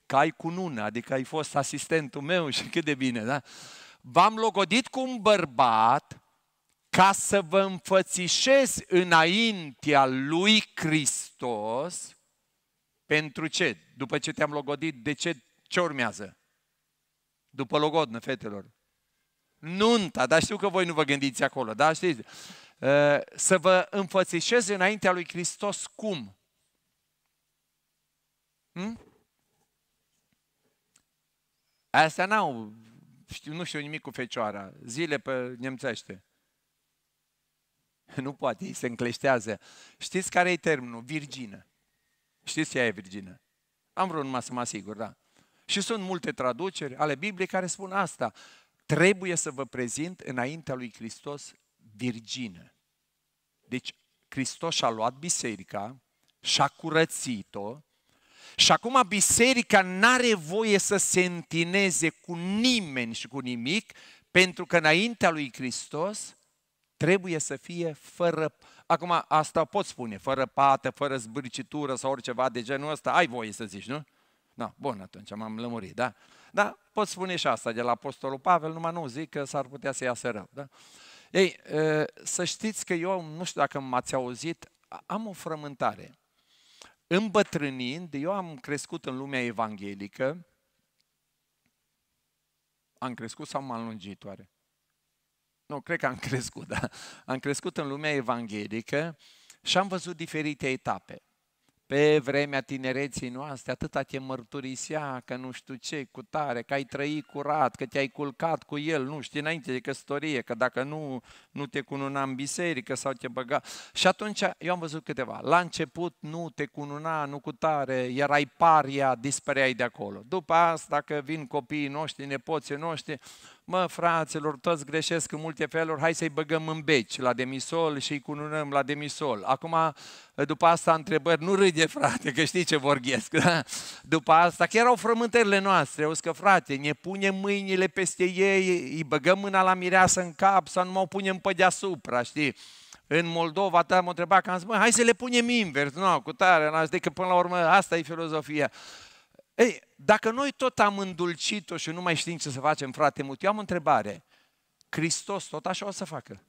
Că ai cunună, adică ai fost asistentul meu și cât de bine, da? V-am logodit cu un bărbat ca să vă înfățișez înaintea lui Hristos, pentru ce? După ce te-am logodit, de ce? Ce urmează? După logodnă, fetelor. Nunta, dar știu că voi nu vă gândiți acolo, da? Știți? Uh, să vă înfățișez înaintea lui Hristos cum? Hm? Astea n-au, știu, nu știu nimic cu fecioara, zile pe nemțește. Nu poate, ei se încleștează. Știți care e termenul? Virgină. Știți ce e virgină? Am vrut numai să mă asigur, da. Și sunt multe traduceri ale Bibliei care spun asta. Trebuie să vă prezint înaintea lui Hristos virgină. Deci Hristos și-a luat biserica, și-a curățit-o, și acum biserica n-are voie să se întineze cu nimeni și cu nimic, pentru că înaintea lui Hristos trebuie să fie fără... Acum, asta pot spune, fără pată, fără zbârcitură sau oriceva de genul ăsta, ai voie să zici, nu? Da, bun, atunci m-am lămurit, da? Da, pot spune și asta de la Apostolul Pavel, numai nu zic că s-ar putea să iasă rău, da? Ei, ă, să știți că eu, nu știu dacă m-ați auzit, am o frământare. Îmbătrânind, eu am crescut în lumea evanghelică, am crescut sau m-am oare? nu, cred că am crescut, da. Am crescut în lumea evanghelică și am văzut diferite etape. Pe vremea tinereții noastre, atâta te mărturisea că nu știu ce, cu tare, că ai trăit curat, că te-ai culcat cu el, nu știi, înainte de căsătorie, că dacă nu, nu te cununa în biserică sau te băga. Și atunci eu am văzut câteva. La început nu te cununa, nu cu tare, erai paria, dispăreai de acolo. După asta, dacă vin copiii noștri, nepoții noștri, mă, fraților, toți greșesc în multe feluri, hai să-i băgăm în beci la demisol și îi cununăm la demisol. Acum, după asta, întrebări, nu râde, frate, că știi ce vorghesc. Da? După asta, că erau frământările noastre, au că, frate, ne punem mâinile peste ei, îi băgăm mâna la mireasă în cap sau nu mă punem pe deasupra, știi? în Moldova, ta m-a întrebat că am zis, mă, hai să le punem invers, nu, cu tare, n-aș, că până la urmă asta e filozofia. Ei, dacă noi tot am îndulcit-o și nu mai știm ce să facem, frate mult, eu am o întrebare. Hristos tot așa o să facă.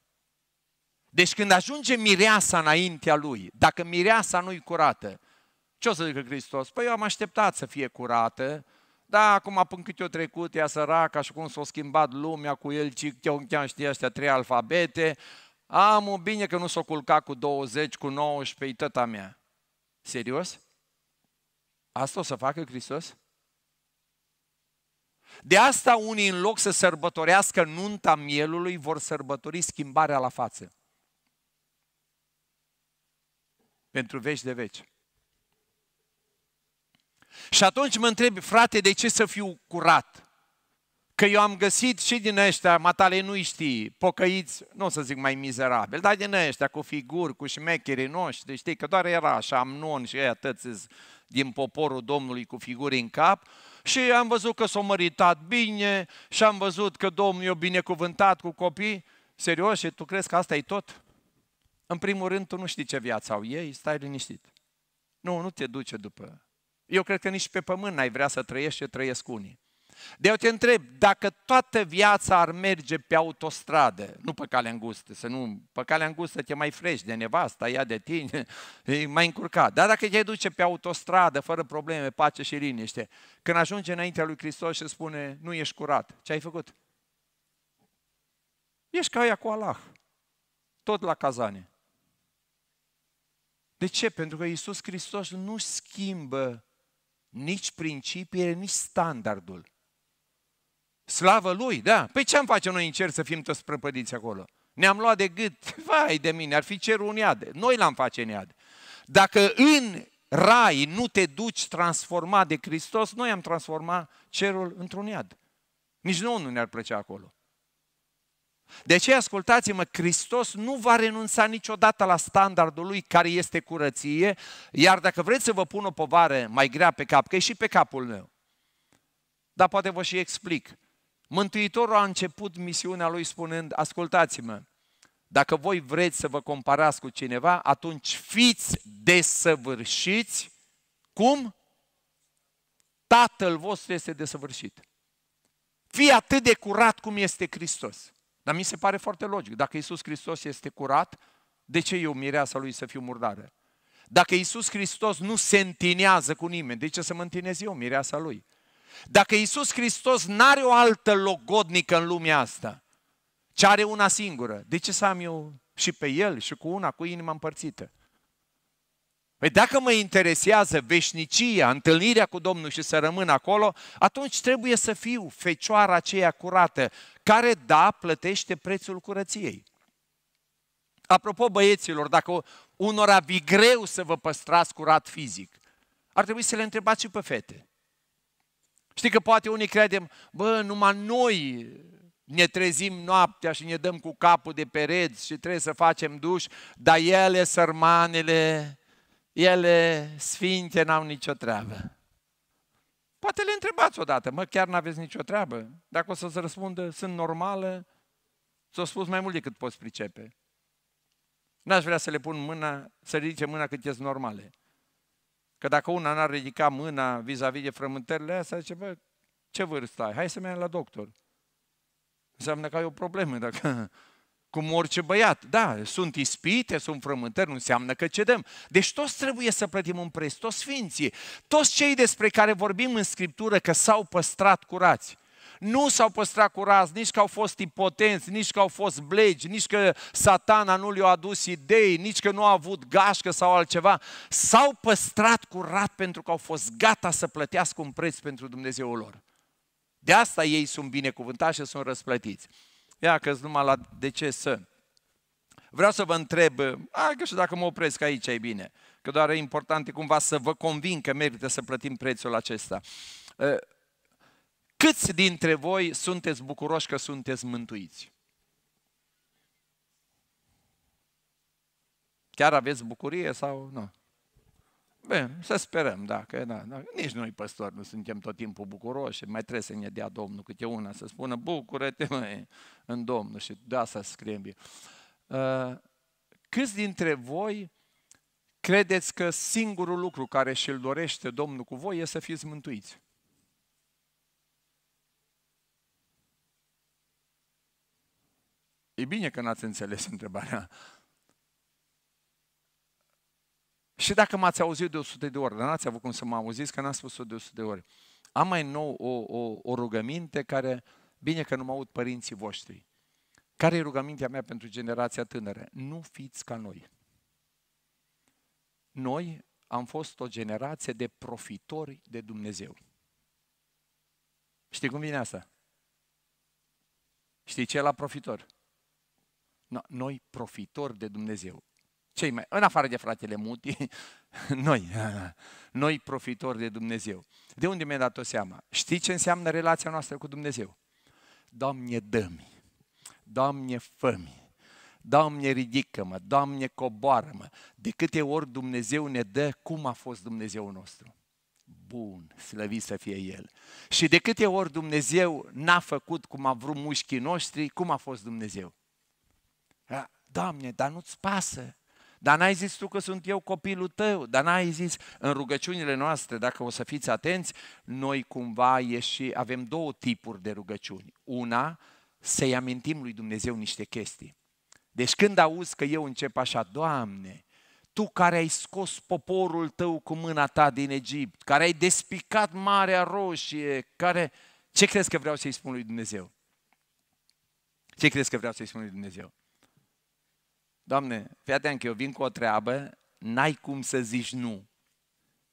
Deci când ajunge mireasa înaintea lui, dacă mireasa nu-i curată, ce o să zică Hristos? Păi eu am așteptat să fie curată, da, acum până cât eu trecut, ea săraca și cum s-a schimbat lumea cu el, ci eu încheam știi astea trei alfabete, am o bine că nu s-o culcat cu 20, cu 19, tăta mea. Serios? Asta o să facă Hristos? De asta unii în loc să sărbătorească nunta mielului vor sărbători schimbarea la față. Pentru veci de veci. Și atunci mă întreb, frate, de ce să fiu curat? Că eu am găsit și din ăștia, matale nu știi, pocăiți, nu o să zic mai mizerabil, dar din ăștia cu figuri, cu șmecherii noștri, știi, că doar era așa, amnon și ăia tăți din poporul Domnului cu figuri în cap, și am văzut că s-a măritat bine și am văzut că Domnul e binecuvântat cu copii. Serios, și tu crezi că asta e tot? În primul rând, tu nu știi ce viață au ei, stai liniștit. Nu, nu te duce după. Eu cred că nici pe pământ n-ai vrea să trăiești ce trăiesc unii. De eu te întreb, dacă toată viața ar merge pe autostradă, nu pe calea îngustă, să nu, pe calea îngustă te mai frești de nevasta, ea de tine, e mai încurcat. Dar dacă te duce pe autostradă, fără probleme, pace și liniște, când ajunge înaintea lui Hristos și spune, nu ești curat, ce ai făcut? Ești ca aia cu Allah, tot la cazane. De ce? Pentru că Iisus Hristos nu schimbă nici principiile, nici standardul. Slavă Lui, da. Păi ce am face noi în cer să fim toți prăpădiți acolo? Ne-am luat de gât, vai de mine, ar fi cerul un iad. Noi l-am face în iad. Dacă în rai nu te duci transformat de Hristos, noi am transformat cerul într-un iad. Nici nouă nu ne-ar plăcea acolo. De aceea, ascultați-mă, Hristos nu va renunța niciodată la standardul lui care este curăție, iar dacă vreți să vă pun o povară mai grea pe cap, că e și pe capul meu, dar poate vă și explic, Mântuitorul a început misiunea lui spunând, ascultați-mă, dacă voi vreți să vă comparați cu cineva, atunci fiți desăvârșiți. Cum? Tatăl vostru este desăvârșit. Fii atât de curat cum este Hristos. Dar mi se pare foarte logic. Dacă Isus Hristos este curat, de ce eu, mireasa lui, să fiu murdară? Dacă Isus Hristos nu se întinează cu nimeni, de ce să mă întinez eu, mireasa lui? Dacă Isus Hristos n-are o altă logodnică în lumea asta, ce are una singură, de ce să am eu și pe El și cu una, cu inima împărțită? Păi dacă mă interesează veșnicia, întâlnirea cu Domnul și să rămân acolo, atunci trebuie să fiu fecioara aceea curată, care, da, plătește prețul curăției. Apropo, băieților, dacă unora vi greu să vă păstrați curat fizic, ar trebui să le întrebați și pe fete. Știi că poate unii credem, bă, numai noi ne trezim noaptea și ne dăm cu capul de pereți și trebuie să facem duș, dar ele, sărmanele, ele sfinte n-au nicio treabă. Poate le întrebați odată, mă, chiar n-aveți nicio treabă? Dacă o să-ți răspundă, sunt normală, ți-o spus mai mult decât poți pricepe. N-aș vrea să le pun mâna, să ridice mâna cât ești normale. Că dacă una n-ar ridica mâna vis-a-vis de frământările astea, zice, bă, ce vârstă ai? Hai să mergem la doctor. Înseamnă că ai o problemă, dacă, cum orice băiat. Da, sunt ispite, sunt frământări, nu înseamnă că cedăm. Deci toți trebuie să plătim un preț, toți sfinții, toți cei despre care vorbim în Scriptură că s-au păstrat curați nu s-au păstrat curați, nici că au fost impotenți, nici că au fost blegi, nici că satana nu le-a adus idei, nici că nu au avut gașcă sau altceva. S-au păstrat curat pentru că au fost gata să plătească un preț pentru Dumnezeul lor. De asta ei sunt binecuvântați și sunt răsplătiți. Ia că numai la de ce să. Vreau să vă întreb, hai că și dacă mă opresc aici e bine, că doar e important cumva să vă convin că merită să plătim prețul acesta. Câți dintre voi sunteți bucuroși că sunteți mântuiți? Chiar aveți bucurie sau nu? Bine, să sperăm, da, că da, da. nici noi păstori nu suntem tot timpul bucuroși, mai trebuie să ne dea Domnul câte una, să spună, bucură-te măi, în Domnul și de asta scriem. Uh, câți dintre voi credeți că singurul lucru care și-l dorește Domnul cu voi e să fiți mântuiți? E bine că n-ați înțeles întrebarea. Și dacă m-ați auzit de 100 de ori, dar n-ați avut cum să mă auziți, că n ați spus de 100 de ori. Am mai nou o, o, o rugăminte care, bine că nu mă aud părinții voștri. Care e rugămintea mea pentru generația tânără? Nu fiți ca noi. Noi am fost o generație de profitori de Dumnezeu. Știi cum vine asta? Știi ce e la profitor? noi profitori de Dumnezeu. Cei mai, în afară de fratele Muti, noi, noi profitori de Dumnezeu. De unde mi-a dat o seama? Știi ce înseamnă relația noastră cu Dumnezeu? Doamne, dă-mi, Doamne, fă-mi, Doamne, ridică-mă, Doamne, coboară-mă. De câte ori Dumnezeu ne dă, cum a fost Dumnezeu nostru? Bun, slăvit să fie El. Și de câte ori Dumnezeu n-a făcut cum a vrut mușchii noștri, cum a fost Dumnezeu? Doamne, dar nu-ți pasă. Dar n-ai zis tu că sunt eu copilul tău, dar n-ai zis în rugăciunile noastre, dacă o să fiți atenți, noi cumva ieși, avem două tipuri de rugăciuni. Una, să-i amintim lui Dumnezeu niște chestii. Deci când auzi că eu încep așa, Doamne, Tu care ai scos poporul Tău cu mâna Ta din Egipt, care ai despicat Marea Roșie, care... Ce crezi că vreau să-i spun lui Dumnezeu? Ce crezi că vreau să-i spun lui Dumnezeu? Doamne, fii atent că eu vin cu o treabă, n-ai cum să zici nu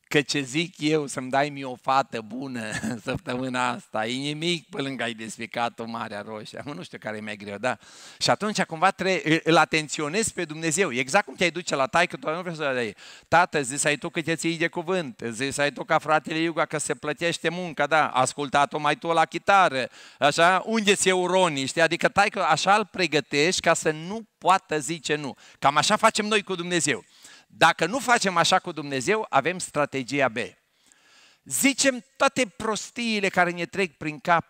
că ce zic eu să-mi dai mie o fată bună săptămâna asta, e nimic pe lângă ai desficat o Marea Roșie. nu știu care e mai greu, da? Și atunci cumva tre- îl atenționezi pe Dumnezeu. Exact cum te-ai duce la tai, că tu nu vrei să dai. Tată, zis ai tu că te ții de cuvânt, zis ai tu ca fratele Iuga că se plătește munca, da, ascultat-o mai tu la chitară, așa, unde ți uronii? știi? Adică tai că așa îl pregătești ca să nu poată zice nu. Cam așa facem noi cu Dumnezeu. Dacă nu facem așa cu Dumnezeu, avem strategia B. Zicem toate prostiile care ne trec prin cap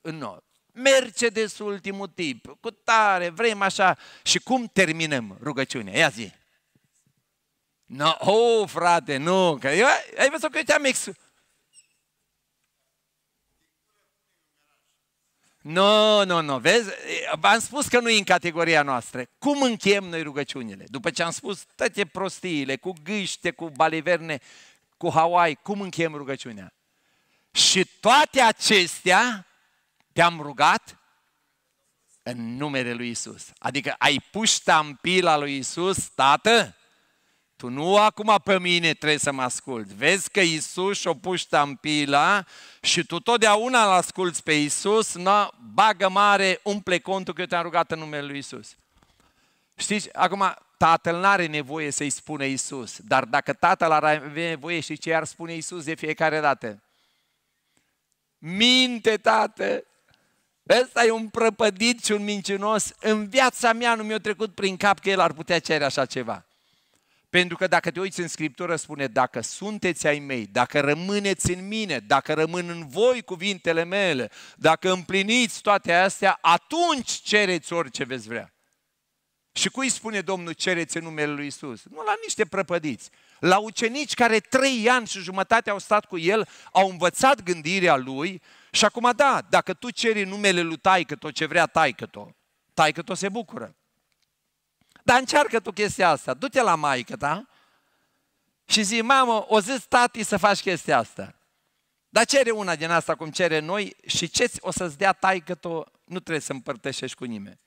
în noi. Mercedes ultimul tip, cu tare, vrem așa. Și cum terminăm rugăciunea? Ia zi! No, oh, frate, nu, că eu, ai văzut că eu te-am Nu, nu, nu, vezi, v-am spus că nu e în categoria noastră. Cum încheiem noi rugăciunile? După ce am spus toate prostiile, cu gâște, cu baliverne, cu Hawaii, cum încheiem rugăciunea? Și toate acestea te-am rugat în numele lui Isus. Adică ai pus ștampila lui Isus, Tată, tu nu acum pe mine trebuie să mă asculți. Vezi că Isus și-o pus tampila și tu totdeauna îl asculți pe Isus, na, bagă mare, umple contul că eu te-am rugat în numele lui Isus. Știți, acum, tatăl nu are nevoie să-i spune Isus, dar dacă tatăl are nevoie, și ce ar spune Isus de fiecare dată? Minte, tată! Ăsta e un prăpădit și un mincinos. În viața mea nu mi-a trecut prin cap că el ar putea cere așa ceva. Pentru că dacă te uiți în Scriptură, spune, dacă sunteți ai mei, dacă rămâneți în mine, dacă rămân în voi cuvintele mele, dacă împliniți toate astea, atunci cereți orice veți vrea. Și cui spune Domnul cereți în numele Lui Isus? Nu la niște prăpădiți, la ucenici care trei ani și jumătate au stat cu el, au învățat gândirea lui și acum da, dacă tu ceri numele lui taică tot ce vrea taică tot, taică tot se bucură. Dar încearcă tu chestia asta, du-te la maică ta da? și zi, mamă, o zis tati să faci chestia asta. Dar cere una din asta cum cere noi și ce o să-ți dea taică tu, nu trebuie să împărtășești cu nimeni.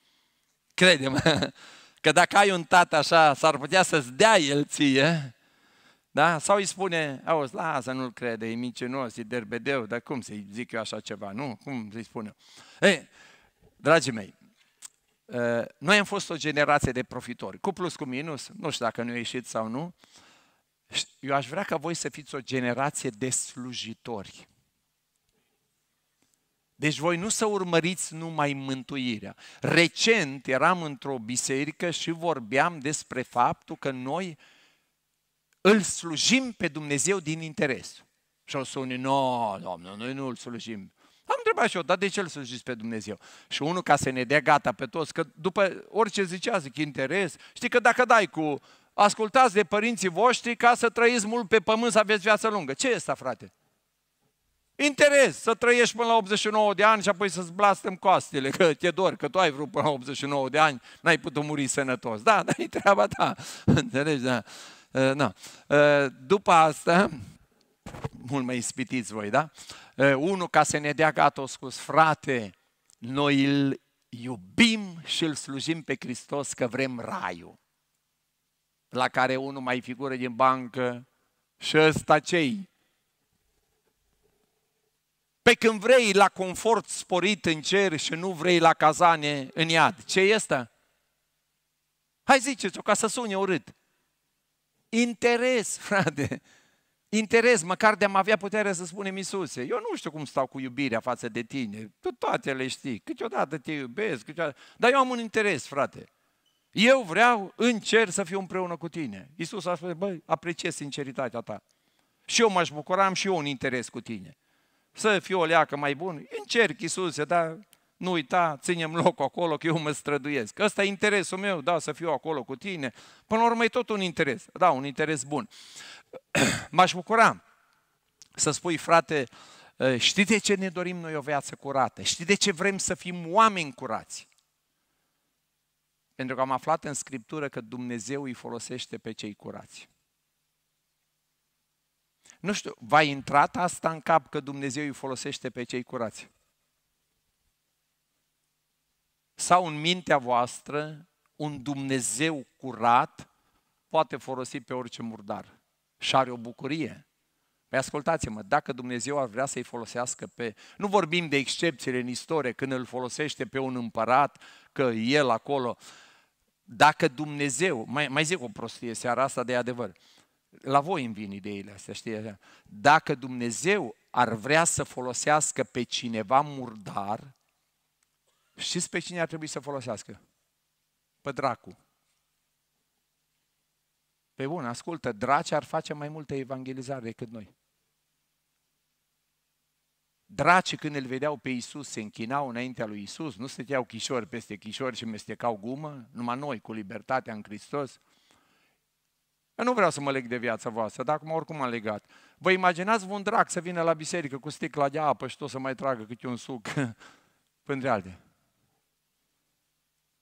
Credem că dacă ai un tată așa, s-ar putea să-ți dea el ție, da? Sau îi spune, auzi, lasă, nu-l crede, e mincinos, e derbedeu, dar cum să-i zic eu așa ceva, nu? Cum să-i spune? Ei, dragii mei, Eh, noi am fost o generație de profitori, cu plus, cu minus, nu știu dacă nu ieșit sau nu. Eu aș vrea ca voi să fiți o generație de slujitori. Deci voi nu să urmăriți numai mântuirea. Recent eram într-o biserică și vorbeam despre faptul că noi îl slujim pe Dumnezeu din interes. Și o să unii, nu, no, Doamne, noi nu îl slujim am întrebat și eu, dar de ce îl slujiți pe Dumnezeu? Și unul ca să ne dea gata pe toți, că după orice zicea, zic, interes, știi că dacă dai cu ascultați de părinții voștri ca să trăiți mult pe pământ, să aveți viață lungă. Ce e asta, frate? Interes să trăiești până la 89 de ani și apoi să-ți blastăm coastele, că te dor, că tu ai vrut până la 89 de ani, n-ai putut muri sănătos. Da, dar e treaba ta. Înțelegi, da. Uh, eh, no. uh, eh, după asta, mult mai ispitiți voi, da? Unul ca să ne dea gata, scus, frate, noi îl iubim și îl slujim pe Hristos că vrem raiul. La care unul mai figură din bancă și ăsta cei. Pe când vrei la confort sporit în cer și nu vrei la cazane în iad. Ce este? Hai ziceți-o ca să sune urât. Interes, frate interes măcar de a avea putere să spunem Iisuse, eu nu știu cum stau cu iubirea față de tine, tu toate le știi, câteodată te iubesc, câteodată... dar eu am un interes, frate. Eu vreau în cer să fiu împreună cu tine. Iisus a spus, băi, apreciez sinceritatea ta. Și eu m-aș bucura, am și eu un interes cu tine. Să fiu o leacă mai bun, încerc, Iisuse, dar nu uita, ținem loc acolo că eu mă străduiesc. Ăsta e interesul meu, da, să fiu acolo cu tine. Până la urmă e tot un interes, da, un interes bun. M-aș bucura să spui, frate, ă, știi de ce ne dorim noi o viață curată? Știi de ce vrem să fim oameni curați? Pentru că am aflat în Scriptură că Dumnezeu îi folosește pe cei curați. Nu știu, v-a intrat asta în cap că Dumnezeu îi folosește pe cei curați? sau în mintea voastră, un Dumnezeu curat poate folosi pe orice murdar și are o bucurie. Păi ascultați-mă, dacă Dumnezeu ar vrea să-i folosească pe... Nu vorbim de excepțiile în istorie, când îl folosește pe un împărat, că el acolo... Dacă Dumnezeu... Mai, mai zic o prostie seara asta de adevăr. La voi îmi vin ideile astea, știi? Dacă Dumnezeu ar vrea să folosească pe cineva murdar, Știți pe cine ar trebui să folosească? Pe dracu. Pe bun, ascultă, draci ar face mai multă evangelizare decât noi. Dracii când îl vedeau pe Isus se închinau înaintea lui Isus, nu stăteau chișori peste chișori și mestecau gumă, numai noi cu libertatea în Hristos. Eu nu vreau să mă leg de viața voastră, dar acum oricum am legat. Vă imaginați un drac să vină la biserică cu sticla de apă și tot să mai tragă câte un suc, pentru alte.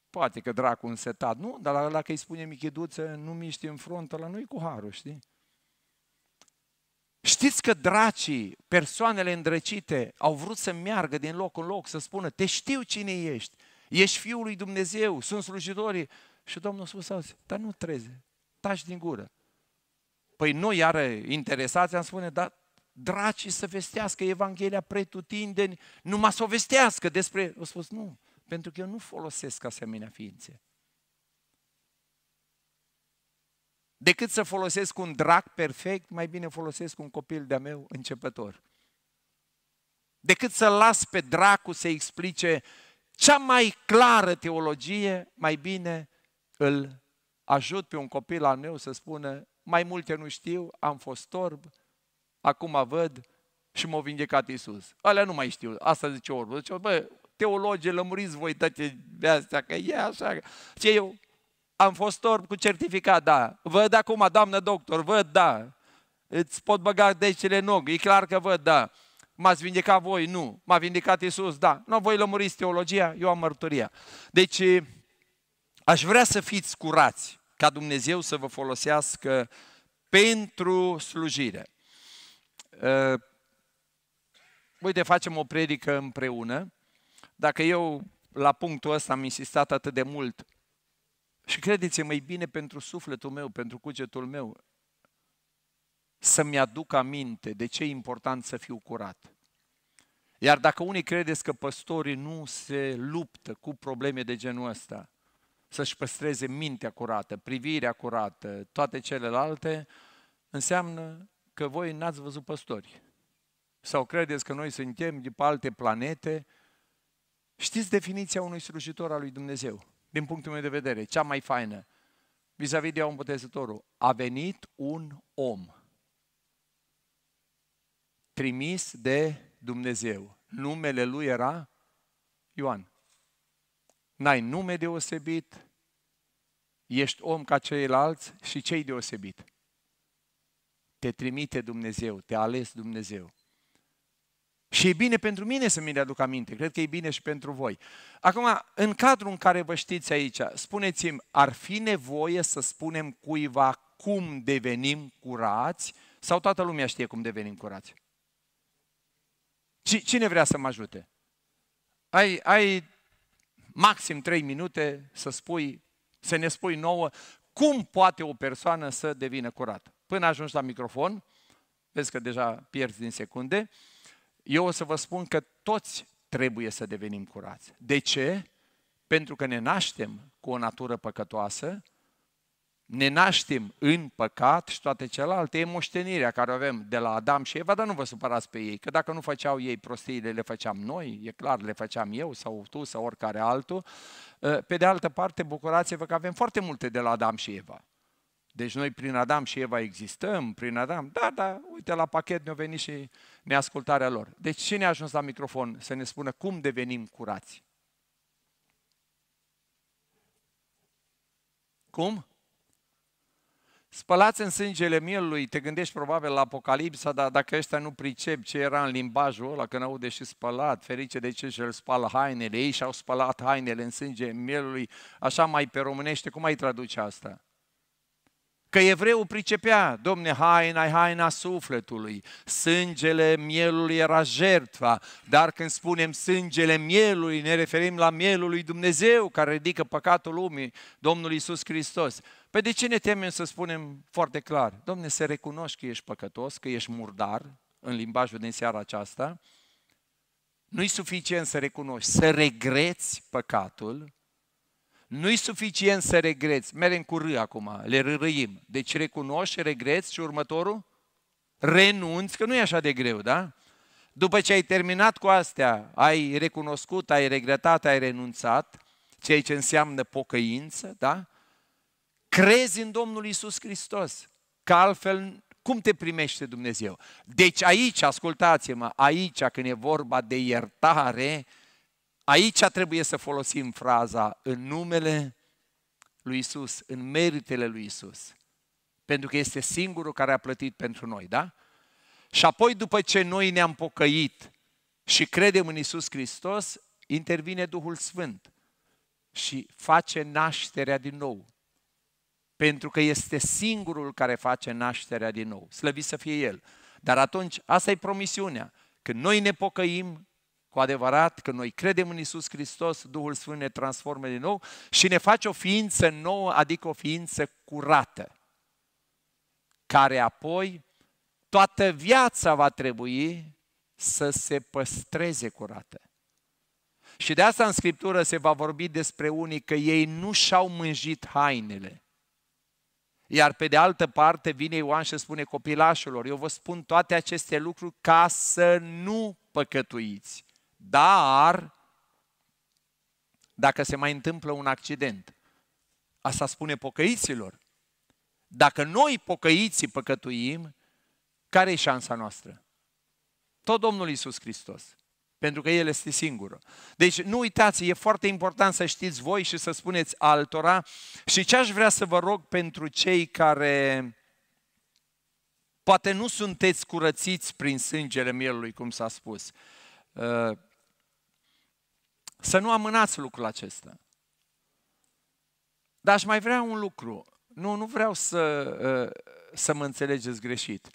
Poate că dracu setat, nu, dar la, la că îi spune Michiduță, nu miște în front, la noi cu harul, știi? Știți că dracii, persoanele îndrăcite, au vrut să meargă din loc în loc, să spună, te știu cine ești, ești Fiul lui Dumnezeu, sunt slujitorii. Și Domnul a spus azi, dar nu treze, taci din gură. Păi noi, iară, interesați, am spune, dar dracii să vestească Evanghelia pretutindeni, numai să o vestească despre... A spus, nu, pentru că eu nu folosesc asemenea ființe. Decât să folosesc un drac perfect, mai bine folosesc un copil de-a meu începător. Decât să las pe dracu să explice cea mai clară teologie, mai bine îl ajut pe un copil al meu să spună mai multe nu știu, am fost torb, acum văd și m-a vindecat Iisus. Alea nu mai știu, asta zice orbul. Zice, bă, teologe, lămuriți voi toate astea, că e așa. Ce eu? Am fost orb cu certificat, da. Văd acum, doamnă doctor, văd, da. Îți pot băga decile în ochi, e clar că văd, da. M-ați vindecat voi? Nu. M-a vindecat Isus? Da. Nu voi lămuriți teologia? Eu am mărturia. Deci, aș vrea să fiți curați ca Dumnezeu să vă folosească pentru slujire. Ă, uite, facem o predică împreună dacă eu la punctul ăsta am insistat atât de mult și credeți-mă, e bine pentru sufletul meu, pentru cugetul meu, să-mi aduc aminte de ce e important să fiu curat. Iar dacă unii credeți că păstorii nu se luptă cu probleme de genul ăsta, să-și păstreze mintea curată, privirea curată, toate celelalte, înseamnă că voi n-ați văzut păstori. Sau credeți că noi suntem de pe alte planete Știți definiția unui slujitor al lui Dumnezeu? Din punctul meu de vedere, cea mai faină. Vis-a-vis de Omputezitorul. A venit un om trimis de Dumnezeu. Numele lui era Ioan. N-ai nume deosebit, ești om ca ceilalți și cei deosebit. Te trimite Dumnezeu, te ales Dumnezeu. Și e bine pentru mine să mi le aduc aminte, cred că e bine și pentru voi. Acum, în cadrul în care vă știți aici, spuneți-mi, ar fi nevoie să spunem cuiva cum devenim curați sau toată lumea știe cum devenim curați? Cine vrea să mă ajute? Ai, ai maxim 3 minute să spui, să ne spui nouă cum poate o persoană să devină curată. Până ajungi la microfon, vezi că deja pierzi din secunde, eu o să vă spun că toți trebuie să devenim curați. De ce? Pentru că ne naștem cu o natură păcătoasă, ne naștem în păcat și toate celelalte, e moștenirea care o avem de la Adam și Eva, dar nu vă supărați pe ei, că dacă nu făceau ei prostiile, le făceam noi, e clar, le făceam eu sau tu sau oricare altul. Ă, pe de altă parte, bucurați-vă că avem foarte multe de la Adam și Eva. Deci noi prin Adam și Eva existăm, prin Adam, da, da, uite la pachet ne au venit și neascultarea lor. Deci cine a ajuns la microfon să ne spună cum devenim curați? Cum? Spălați în sângele mielului, te gândești probabil la Apocalipsa, dar dacă ăștia nu pricep ce era în limbajul ăla, când aude și spălat, ferice de ce și îl spală hainele, ei și-au spălat hainele în sânge mielului, așa mai pe românește, cum ai traduce asta? Că evreul pricepea, domne, haina e haina sufletului, sângele mielului era jertfa, dar când spunem sângele mielului, ne referim la mielul lui Dumnezeu care ridică păcatul lumii, Domnul Isus Hristos. Păi de ce ne temem să spunem foarte clar? Domne, să recunoști că ești păcătos, că ești murdar, în limbajul din seara aceasta, nu-i suficient să recunoști, să regreți păcatul, nu-i suficient să regreți. Merem cu râ acum, le râim. Deci recunoști, regreți și următorul? Renunți, că nu e așa de greu, da? După ce ai terminat cu astea, ai recunoscut, ai regretat, ai renunțat, ceea ce înseamnă pocăință, da? Crezi în Domnul Isus Hristos, că altfel cum te primește Dumnezeu? Deci aici, ascultați-mă, aici când e vorba de iertare, Aici trebuie să folosim fraza în numele lui Isus, în meritele lui Isus. Pentru că este singurul care a plătit pentru noi, da? Și apoi după ce noi ne-am pocăit și credem în Isus Hristos, intervine Duhul Sfânt și face nașterea din nou. Pentru că este singurul care face nașterea din nou. Slăvit să fie El. Dar atunci, asta e promisiunea. Când noi ne pocăim, cu adevărat, când noi credem în Isus Hristos, Duhul Sfânt ne transformă din nou și ne face o ființă nouă, adică o ființă curată, care apoi toată viața va trebui să se păstreze curată. Și de asta în Scriptură se va vorbi despre unii că ei nu și-au mânjit hainele. Iar pe de altă parte vine Ioan și spune copilașilor, eu vă spun toate aceste lucruri ca să nu păcătuiți. Dar, dacă se mai întâmplă un accident, asta spune pocăiților, dacă noi pocăiții păcătuim, care e șansa noastră? Tot Domnul Isus Hristos. Pentru că El este singur. Deci nu uitați, e foarte important să știți voi și să spuneți altora. Și ce aș vrea să vă rog pentru cei care poate nu sunteți curățiți prin sângele mielului, cum s-a spus. Uh, să nu amânați lucrul acesta. Dar aș mai vrea un lucru. Nu, nu vreau să, ă, să mă înțelegeți greșit.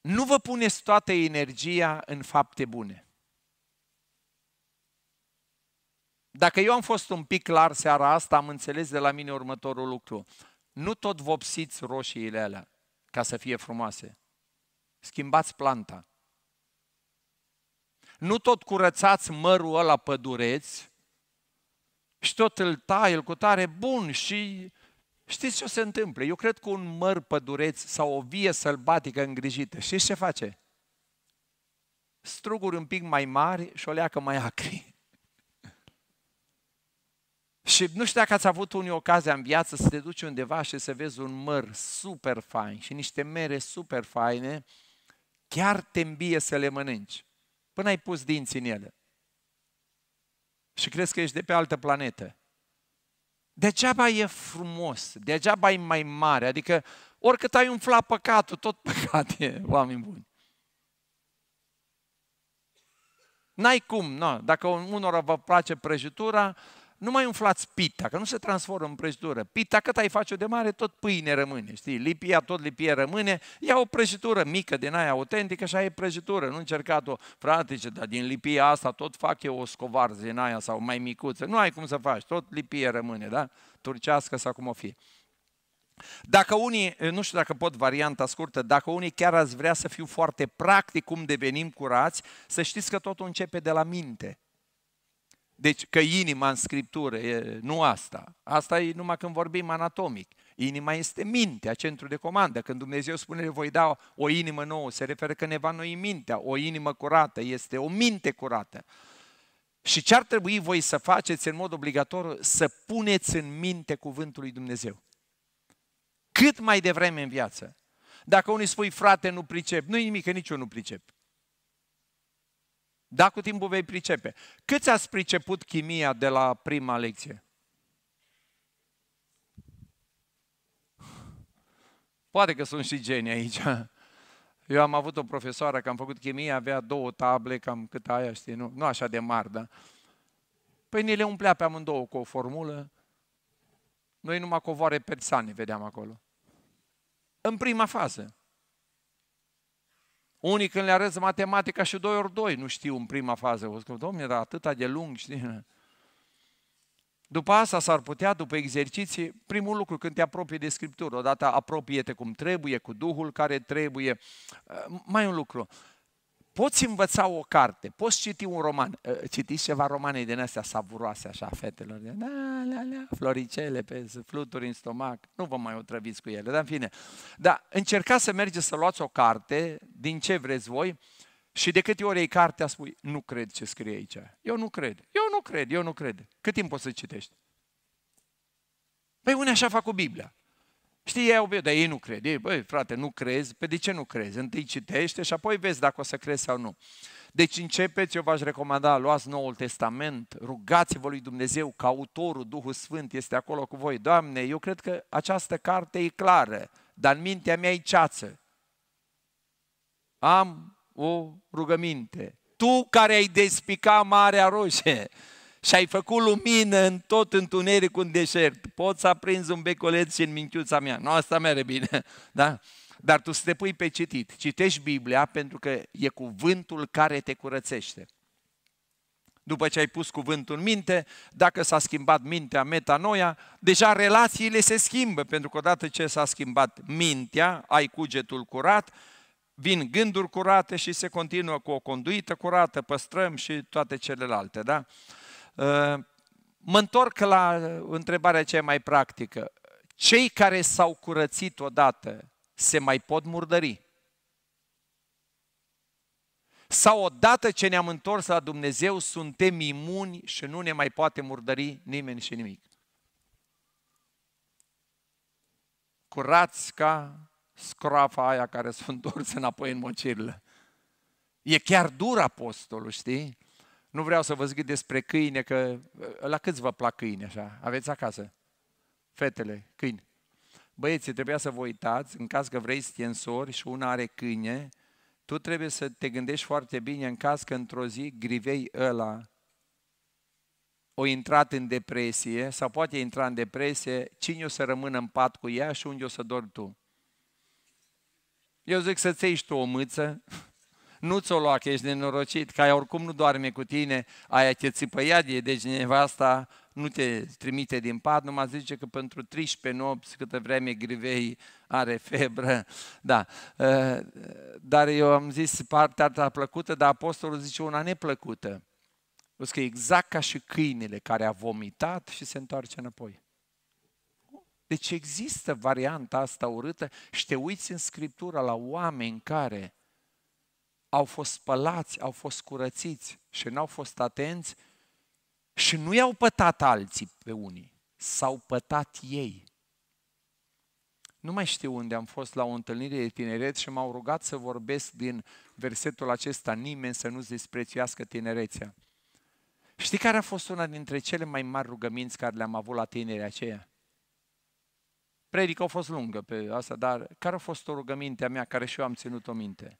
Nu vă puneți toată energia în fapte bune. Dacă eu am fost un pic clar seara asta, am înțeles de la mine următorul lucru. Nu tot vopsiți roșiile alea ca să fie frumoase. Schimbați planta nu tot curățați mărul ăla pădureți și tot îl tai, îl cutare bun și știți ce se întâmplă? Eu cred că un măr pădureț sau o vie sălbatică îngrijită, știți ce face? Struguri un pic mai mari și o leacă mai acri. Și nu știu dacă ați avut unii ocazia în viață să te duci undeva și să vezi un măr super fain și niște mere super faine, chiar te îmbie să le mănânci până ai pus dinții în ele. Și crezi că ești de pe altă planetă. Degeaba e frumos, degeaba e mai mare, adică oricât ai umflat păcatul, tot păcat e, oameni buni. N-ai cum, nu. Dacă unora vă place prăjitura, nu mai umflați pita, că nu se transformă în prăjitură. Pita cât ai face-o de mare, tot pâine rămâne, știi? Lipia, tot lipie rămâne. Ia o prăjitură mică din aia autentică și ai prăjitură. Nu încercat-o, frate, ce, dar din lipia asta tot fac eu o scovarză din aia sau mai micuță. Nu ai cum să faci, tot lipie rămâne, da? Turcească sau cum o fi. Dacă unii, nu știu dacă pot varianta scurtă, dacă unii chiar ați vrea să fiu foarte practic cum devenim curați, să știți că totul începe de la minte. Deci că inima în Scriptură e nu asta. Asta e numai când vorbim anatomic. Inima este mintea, centru de comandă. Când Dumnezeu spune le voi da o inimă nouă, se referă că ne va noi mintea. O inimă curată este o minte curată. Și ce ar trebui voi să faceți în mod obligatoriu? Să puneți în minte cuvântul lui Dumnezeu. Cât mai devreme în viață. Dacă unii spui, frate, nu pricep, nu-i nimic, că nici eu nu pricep. Da, cu timpul vei pricepe. Câți ați priceput chimia de la prima lecție? Poate că sunt și genii aici. Eu am avut o profesoară, că am făcut chimie, avea două table, cam cât aia, știi, nu, nu așa de mari, da? Păi ne le umplea pe amândouă cu o formulă. Noi numai covoare persane vedeam acolo. În prima fază. Unii când le arăți matematica și 2 ori 2 nu știu în prima fază. Vă zic, domnule, dar atâta de lung, știi? După asta s-ar putea, după exerciții, primul lucru când te apropie de Scriptură, odată apropie-te cum trebuie, cu Duhul care trebuie. Mai un lucru, Poți învăța o carte, poți citi un roman. Ă, citiți ceva romane din astea savuroase, așa, fetelor. De, la, la, la, floricele pe fluturi în stomac. Nu vă mai otrăviți cu ele, dar în fine. Dar încercați să mergeți să luați o carte, din ce vreți voi, și de câte ori e cartea spui, nu cred ce scrie aici. Eu nu cred, eu nu cred, eu nu cred. Cât timp poți să citești? Păi unii așa fac cu Biblia. Știi, ei au dar ei nu cred. Ei, băi, frate, nu crezi? Pe păi de ce nu crezi? Întâi citește și apoi vezi dacă o să crezi sau nu. Deci începeți, eu v-aș recomanda, luați Noul Testament, rugați-vă lui Dumnezeu că autorul, Duhul Sfânt, este acolo cu voi. Doamne, eu cred că această carte e clară, dar în mintea mea e ceață. Am o rugăminte. Tu care ai despicat Marea Roșie, și ai făcut lumină în tot întunericul în deșert. Poți să aprinzi un beculeț și în minchiuța mea. Nu, asta merge bine. Da? Dar tu să te pui pe citit. Citești Biblia pentru că e cuvântul care te curățește. După ce ai pus cuvântul în minte, dacă s-a schimbat mintea, metanoia, deja relațiile se schimbă, pentru că odată ce s-a schimbat mintea, ai cugetul curat, vin gânduri curate și se continuă cu o conduită curată, păstrăm și toate celelalte, da? Ă, mă întorc la întrebarea cea mai practică. Cei care s-au curățit odată se mai pot murdări? Sau odată ce ne-am întors la Dumnezeu, suntem imuni și nu ne mai poate murdări nimeni și nimic? Curați ca scroafa aia care sunt întors înapoi în mocirile. E chiar dur apostolul, știi? Nu vreau să vă zic despre câine, că ă, la câți vă plac câini așa? Aveți acasă? Fetele, câini. băieți trebuia să vă uitați, în caz că vrei să te însori și una are câine, tu trebuie să te gândești foarte bine în caz că într-o zi grivei ăla o intrat în depresie sau poate intra în depresie, cine o să rămână în pat cu ea și unde o să dormi tu? Eu zic să-ți iei tu o mâță, nu ți-o lua că ești nenorocit, că ai oricum nu doarme cu tine, aia te iadie, deci nevasta nu te trimite din pat, numai zice că pentru 13 nopți, câtă vreme grivei are febră. Da. Ă, dar eu am zis partea ta plăcută, dar apostolul zice una neplăcută. Văd că exact ca și câinele care a vomitat și se întoarce înapoi. Deci există varianta asta urâtă și te uiți în Scriptură la oameni care au fost spălați, au fost curățiți și n-au fost atenți și nu i-au pătat alții pe unii, s-au pătat ei. Nu mai știu unde am fost la o întâlnire de tineret și m-au rugat să vorbesc din versetul acesta, nimeni să nu-ți disprețuiască tinerețea. Știi care a fost una dintre cele mai mari rugăminți care le-am avut la tinerii aceia? Predica a fost lungă pe asta, dar care a fost o rugăminte a mea care și eu am ținut-o minte?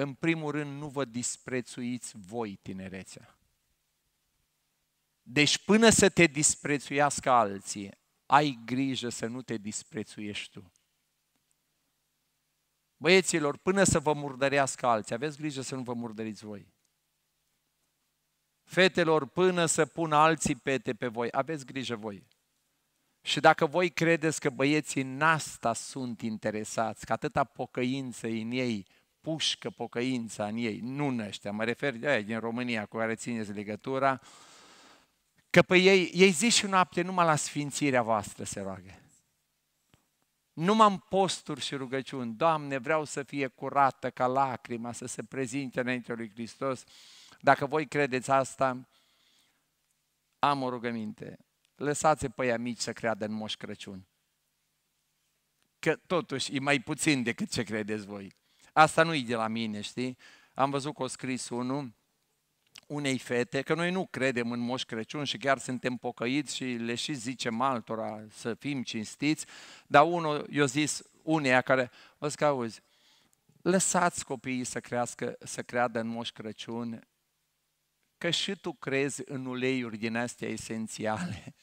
în primul rând, nu vă disprețuiți voi tinerețea. Deci până să te disprețuiască alții, ai grijă să nu te disprețuiești tu. Băieților, până să vă murdărească alții, aveți grijă să nu vă murdăriți voi. Fetelor, până să pună alții pete pe voi, aveți grijă voi. Și dacă voi credeți că băieții în asta sunt interesați, că atâta pocăință în ei, împușcă pocăința în ei, nu în ăștia, mă refer de aia din România cu care țineți legătura, că pe ei, ei zi și noapte numai la sfințirea voastră se roagă. Numai am posturi și rugăciuni, Doamne, vreau să fie curată ca lacrima, să se prezinte înaintea lui Hristos. Dacă voi credeți asta, am o rugăminte. Lăsați-i pe mici să creadă în Moș Crăciun. Că totuși e mai puțin decât ce credeți voi. Asta nu-i de la mine, știi? Am văzut că o scris unul, unei fete, că noi nu credem în Moș Crăciun și chiar suntem pocăiți și le și zicem altora să fim cinstiți, dar unul, eu zis uneia care, vă că auzi, lăsați copiii să, crească, să creadă în Moș Crăciun, că și tu crezi în uleiuri din astea esențiale.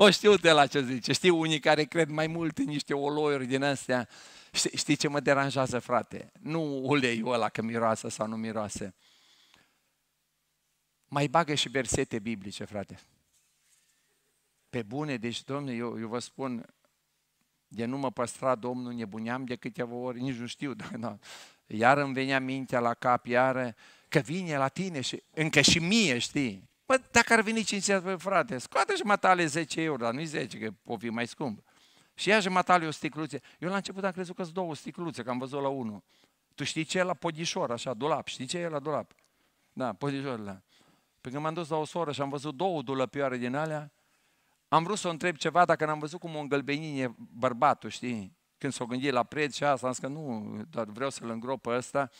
O știu de la ce zice. Știu unii care cred mai mult în niște oloiuri din astea. Știi, știi ce mă deranjează, frate? Nu uleiul ăla că miroase sau nu miroase. Mai bagă și versete biblice, frate. Pe bune, deci, Domnule, eu, eu vă spun, de nu mă păstra Domnul, nebuneam de câteva ori, nici nu știu, dar da. iar îmi venea mintea la cap, iar că vine la tine și încă și mie, știi? Bă, păi, dacă ar veni 500, bă, păi, frate, scoate jumătate 10 euro, dar nu-i 10, că o fi mai scump. Și ia jumătate o sticluțe. Eu la început am crezut că sunt două sticluțe, că am văzut la unul. Tu știi ce e la podișor, așa, dulap, știi ce e la dulap? Da, podișor, da. Pe păi când m-am dus la o soră și am văzut două dulăpioare din alea, am vrut să o întreb ceva, dacă n-am văzut cum o îngălbenine bărbatul, știi? Când s-o gândit la preț și asta, am zis că nu, dar vreau să-l îngrop pe ăsta.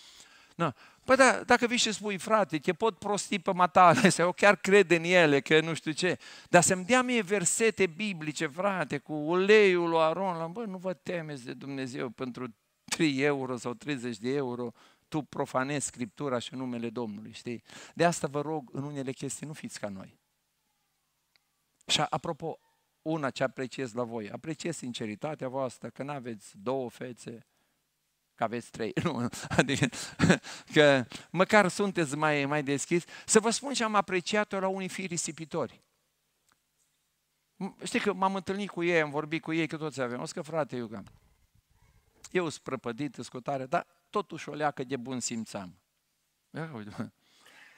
Na, Păi da, dacă vii și spui, frate, că pot prosti pe matale, sau chiar cred în ele, că nu știu ce, dar să-mi dea mie versete biblice, frate, cu uleiul lui Aron, bă, nu vă temeți de Dumnezeu pentru 3 euro sau 30 de euro, tu profanezi Scriptura și numele Domnului, știi? De asta vă rog, în unele chestii nu fiți ca noi. Și apropo, una ce apreciez la voi, apreciez sinceritatea voastră, că nu aveți două fețe, că aveți trei, nu, adică, că măcar sunteți mai, mai deschis. Să vă spun ce am apreciat-o la unii fii risipitori. Știi că m-am întâlnit cu ei, am vorbit cu ei, că toți avem. O să că frate, Iuga, eu sunt prăpădit, scutare, dar totuși o leacă de bun simț am.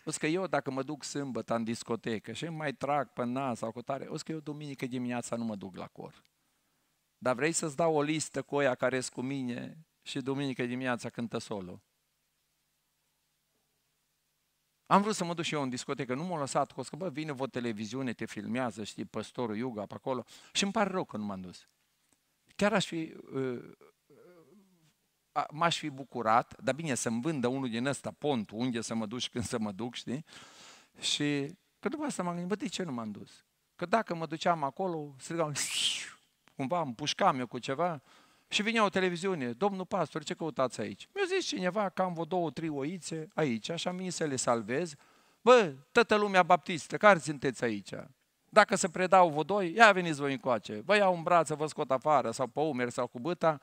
O că eu dacă mă duc sâmbătă în discotecă și mai trag pe nas sau cu tare, o că eu duminică dimineața nu mă duc la cor. Dar vrei să-ți dau o listă cu oia care sunt cu mine, și duminică dimineața cântă solo. Am vrut să mă duc și eu în discotecă, nu m am lăsat, că bă, vine o televiziune, te filmează, știi, păstorul Iuga pe acolo și îmi pare rău că nu m-am dus. Chiar aș fi, uh, uh, m-aș fi bucurat, dar bine, să-mi vândă unul din ăsta pontul, unde să mă duc, când să mă duc, știi? Și că după asta m-am gândit, bă, de ce nu m-am dus? Că dacă mă duceam acolo, strigam, cumva împușcam eu cu ceva, și vinea o televiziune, domnul pastor, ce căutați aici? Mi-a zis cineva că am vă două, trei oițe aici, așa am venit să le salvez. Bă, toată lumea baptistă, care sunteți aici? Dacă se predau vă doi, ia veniți voi încoace. Vă iau braț să vă scot afară, sau pe umeri, sau cu băta.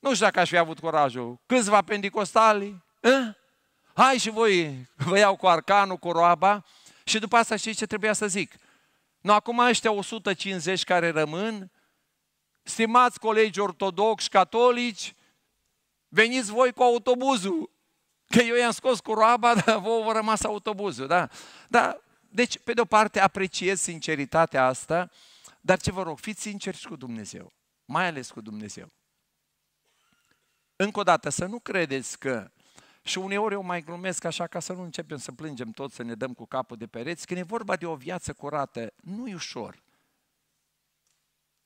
Nu știu dacă aș fi avut curajul. Câțiva pendicostali, a? Ă? hai și voi, vă iau cu arcanul, cu roaba. Și după asta știți ce trebuia să zic? Nu, acum ăștia 150 care rămân, Stimați colegi ortodoxi, catolici, veniți voi cu autobuzul. Că eu i-am scos cu roaba, dar vă a rămas autobuzul, da? da? Deci, pe de-o parte, apreciez sinceritatea asta, dar ce vă rog, fiți sinceri și cu Dumnezeu. Mai ales cu Dumnezeu. Încă o dată, să nu credeți că și uneori eu mai glumesc așa ca să nu începem să plângem toți, să ne dăm cu capul de pereți, când e vorba de o viață curată, nu e ușor.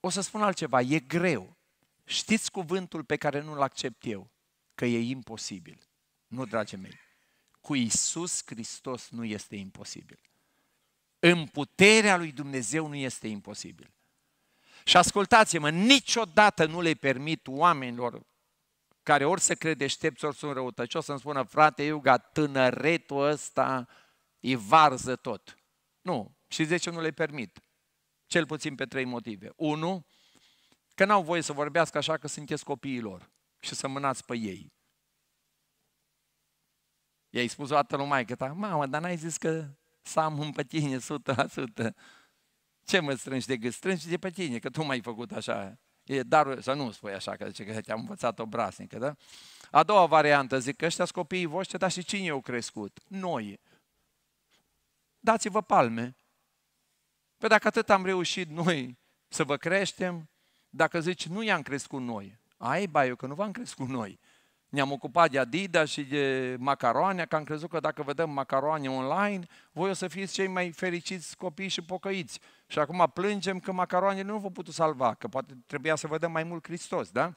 O să spun altceva, e greu. Știți cuvântul pe care nu-l accept eu, că e imposibil. Nu, dragii mei. Cu Isus Hristos nu este imposibil. În puterea lui Dumnezeu nu este imposibil. Și ascultați-mă, niciodată nu le permit oamenilor care ori se crede deștepți, ori sunt o să-mi spună, frate Iuga, tânăretul ăsta e varză tot. Nu, și de ce nu le permit? Cel puțin pe trei motive. Unu, că n-au voie să vorbească așa că sunteți copiilor și să mânați pe ei. I-ai spus o dată lui că ta, mamă, dar n-ai zis că să am pe tine 100%. Ce mă strângi de gât? Strângi de pe tine, că tu m-ai făcut așa. E dar să nu spui așa, că zice că te-am învățat o brasnică, da? A doua variantă, zic că ăștia copiii voștri, dar și cine au crescut? Noi. Dați-vă palme. Că păi dacă atât am reușit noi să vă creștem, dacă zici, nu i-am crescut noi, ai eu că nu v-am crescut noi. Ne-am ocupat de Adida și de macaroane, că am crezut că dacă vedem macaroane online, voi o să fiți cei mai fericiți copii și pocăiți. Și acum plângem că macaroanele nu vă putut salva, că poate trebuia să vedem mai mult Hristos, da?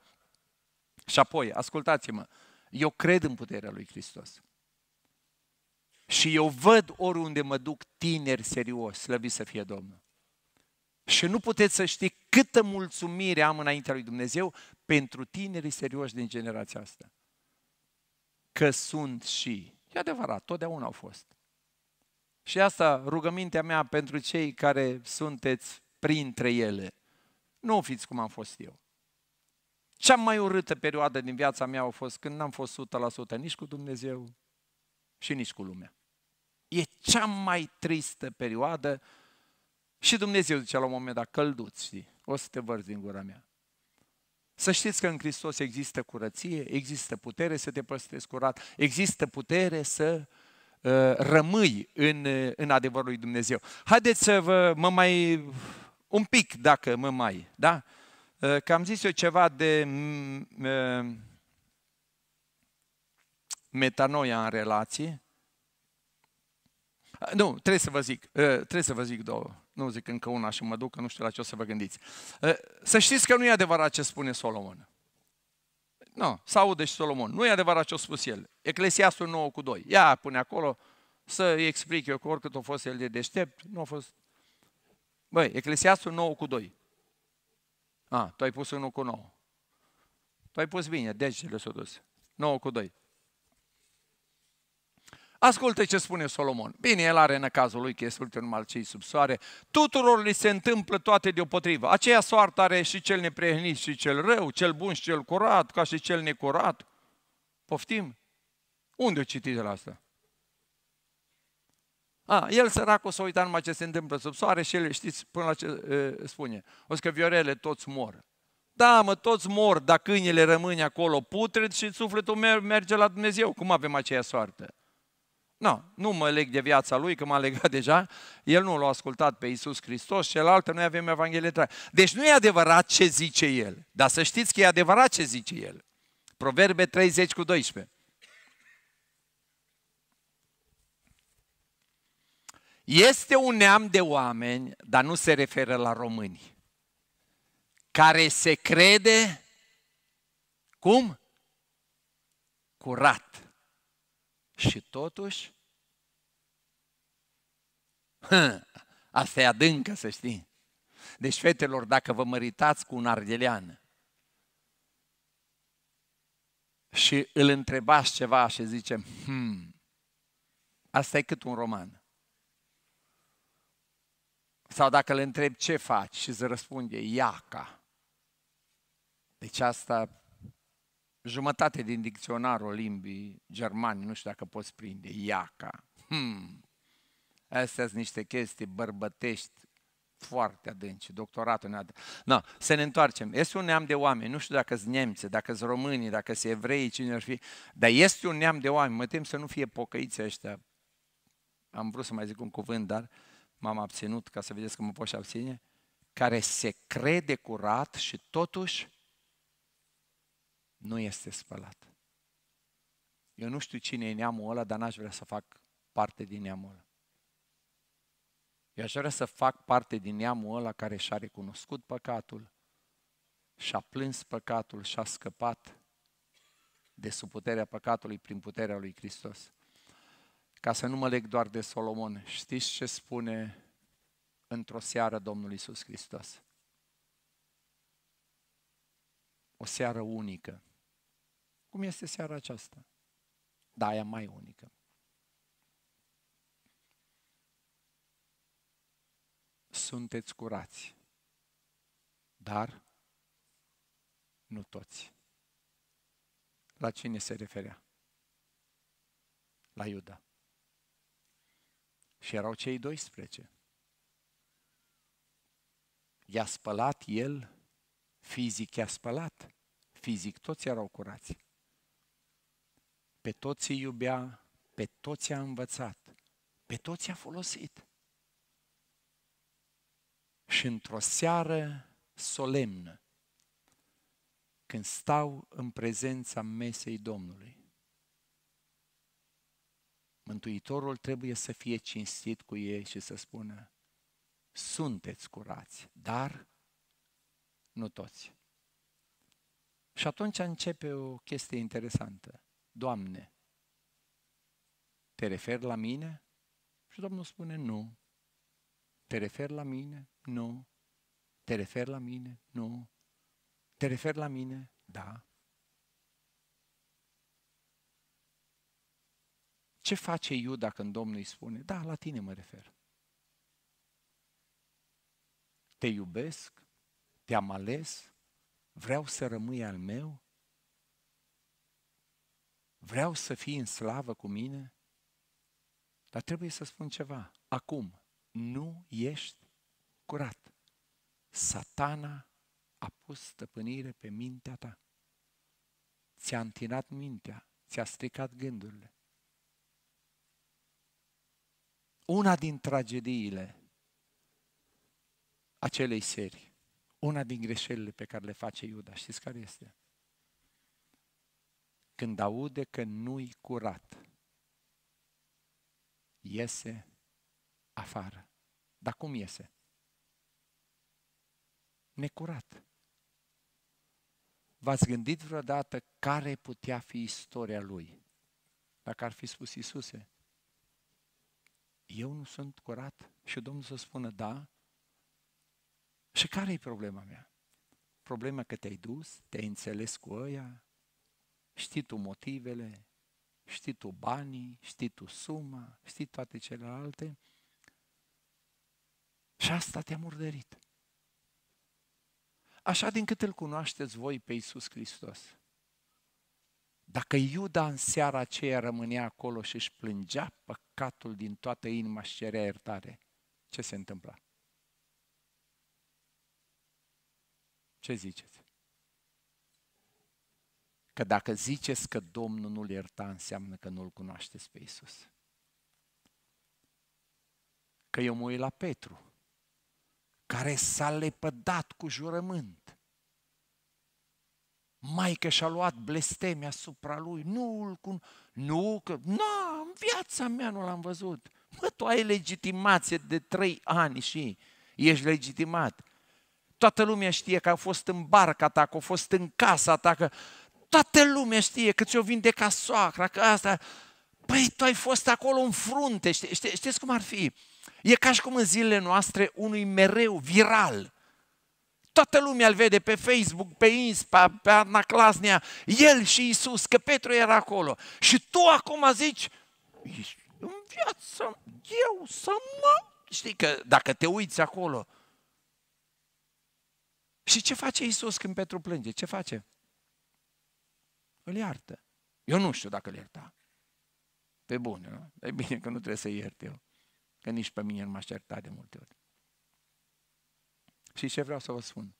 Și apoi, ascultați-mă, eu cred în puterea lui Hristos. Și eu văd oriunde mă duc tineri serios, slăvit să fie Domnul. Și nu puteți să știți câtă mulțumire am înaintea lui Dumnezeu pentru tinerii serioși din generația asta. Că sunt și, e adevărat, totdeauna au fost. Și asta rugămintea mea pentru cei care sunteți printre ele. Nu fiți cum am fost eu. Cea mai urâtă perioadă din viața mea a fost când n-am fost 100% nici cu Dumnezeu și nici cu lumea. E cea mai tristă perioadă și Dumnezeu zice la un moment dat, călduți, știi, o să te vărzi din gura mea. Să știți că în Hristos există curăție, există putere să te păstrezi curat, există putere să uh, rămâi în, uh, în adevărul lui Dumnezeu. Haideți să vă, mă mai, un pic dacă mă mai, da? Uh, că am zis eu ceva de mm, uh, metanoia în relație, nu, trebuie să vă zic, ă, trebuie să vă zic două. Nu zic încă una și mă duc, că nu știu la ce o să vă gândiți. Ă, să știți că nu e adevărat ce spune Solomon. Nu, no, să aude și Solomon. Nu e adevărat ce a spus el. Eclesiastul 9 cu 2. Ia, pune acolo să-i explic eu că oricât a fost el de deștept, nu a fost... Băi, Eclesiastul 9 cu 2. A, tu ai pus 1 cu 9. Tu ai pus bine, deci le s-a dus. 9 cu 2. Ascultă ce spune Solomon. Bine, el are în cazul lui că este ultimul numai cei sub soare. Tuturor li se întâmplă toate deopotrivă. Aceea soartă are și cel neprehnit și cel rău, cel bun și cel curat, ca și cel necurat. Poftim? Unde o citiți de la asta? A, el săracul s-a uitat numai ce se întâmplă sub soare și el știți până la ce e, spune. O să că Viorele toți mor. Da, mă, toți mor, dar câinele rămâne acolo putred și sufletul meu merge la Dumnezeu. Cum avem aceea soartă? Nu, nu mă leg de viața lui, că m-a legat deja. El nu l-a ascultat pe Iisus Hristos, celălalt noi avem Evanghelie trai. Deci nu e adevărat ce zice el, dar să știți că e adevărat ce zice el. Proverbe 30 cu 12. Este un neam de oameni, dar nu se referă la români, care se crede, cum? Curat și totuși, asta e adâncă, să știi. Deci, fetelor, dacă vă măritați cu un ardelean și îl întrebați ceva și zice, hmm, asta e cât un roman. Sau dacă îl întreb ce faci și îți răspunde, iaca. Deci asta jumătate din dicționarul limbii germane, nu știu dacă poți prinde, iaca. Hmm. Astea sunt niște chestii bărbătești foarte adânci, doctoratul ne-a no, să ne întoarcem. Este un neam de oameni, nu știu dacă sunt nemțe, dacă sunt români, dacă sunt evrei, cine ar fi, dar este un neam de oameni. Mă tem să nu fie pocăiți ăștia. Am vrut să mai zic un cuvânt, dar m-am abținut ca să vedeți că mă pot și abține. Care se crede curat și totuși nu este spălat. Eu nu știu cine e neamul ăla, dar n-aș vrea să fac parte din neamul ăla. Eu aș vrea să fac parte din neamul ăla care și-a recunoscut păcatul, și-a plâns păcatul, și-a scăpat de sub puterea păcatului prin puterea lui Hristos. Ca să nu mă leg doar de Solomon, știți ce spune într-o seară Domnul Isus Hristos? O seară unică cum este seara aceasta. Da, aia mai unică. Sunteți curați, dar nu toți. La cine se referea? La Iuda. Și erau cei 12. I-a spălat el, fizic i-a spălat, fizic toți erau curați pe toți îi iubea, pe toți a învățat, pe toți a folosit. Și într-o seară solemnă, când stau în prezența mesei Domnului, Mântuitorul trebuie să fie cinstit cu ei și să spună, sunteți curați, dar nu toți. Și atunci începe o chestie interesantă. Doamne, te referi la mine? Și Domnul spune, nu. Te referi la mine? Nu. Te referi la mine? Nu. Te referi la mine? Da. Ce face Iuda când Domnul îi spune, da, la tine mă refer? Te iubesc, te-am ales, vreau să rămâi al meu, Vreau să fii în slavă cu mine? Dar trebuie să spun ceva. Acum, nu ești curat. Satana a pus stăpânire pe mintea ta. Ți-a întinat mintea, ți-a stricat gândurile. Una din tragediile acelei serii, una din greșelile pe care le face Iuda, știți care este? când aude că nu-i curat, iese afară. Dar cum iese? Necurat. V-ați gândit vreodată care putea fi istoria lui? Dacă ar fi spus Isuse, eu nu sunt curat și Domnul să spună da, și care e problema mea? Problema că te-ai dus, te-ai înțeles cu ăia, Știi tu motivele, știi tu banii, știi tu suma, știi toate celelalte. Și asta te-a murdărit. Așa din cât îl cunoașteți voi pe Iisus Hristos. Dacă Iuda în seara aceea rămânea acolo și își plângea păcatul din toată inima și cerea iertare, ce se întâmpla? Ce ziceți? Că dacă ziceți că Domnul nu-L ierta, înseamnă că nu-L cunoașteți pe Iisus. Că eu mă uit la Petru, care s-a lepădat cu jurământ. că și-a luat blesteme asupra lui, nu cu, cun... Nu, că... nu, în viața mea nu l-am văzut. Mă, tu ai legitimație de trei ani și ești legitimat. Toată lumea știe că a fost în barca ta, că a fost în casa ta, că Toată lumea știe că ți-o vinde ca soacra, că asta... Păi tu ai fost acolo în frunte, știi, știi, știți cum ar fi? E ca și cum în zilele noastre unui mereu viral. Toată lumea îl vede pe Facebook, pe Insta, pe Anaclasnia, el și Isus, că Petru era acolo. Și tu acum zici, în viață, eu să mă... Știi că dacă te uiți acolo... Și ce face Isus când Petru plânge? Ce face? îl iartă. Eu nu știu dacă îl ierta. Pe bun, nu? e bine că nu trebuie să iert eu. Că nici pe mine nu m-aș ierta de multe ori. Și ce vreau să vă spun?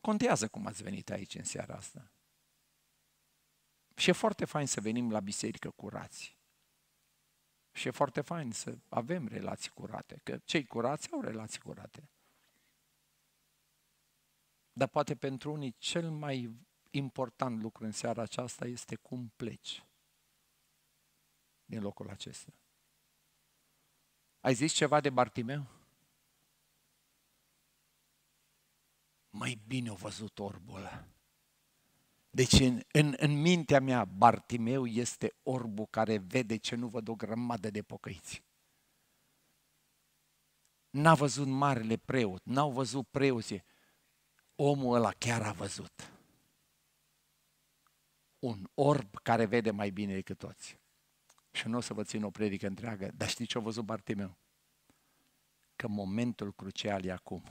Contează cum ați venit aici în seara asta. Și e foarte fain să venim la biserică curați. Și e foarte fain să avem relații curate, că cei curați au relații curate. Dar poate pentru unii cel mai important lucru în seara aceasta este cum pleci din locul acesta. Ai zis ceva de Bartimeu? Mai bine o văzut orbul Deci în, în, în mintea mea Bartimeu este orbul care vede ce nu văd o grămadă de pocăiți. N-a văzut marele preot, n-au văzut preoții, omul ăla chiar a văzut. Un orb care vede mai bine decât toți. Și nu o să vă țin o predică întreagă, dar știți ce a văzut Bartimeu? Că momentul crucial e acum.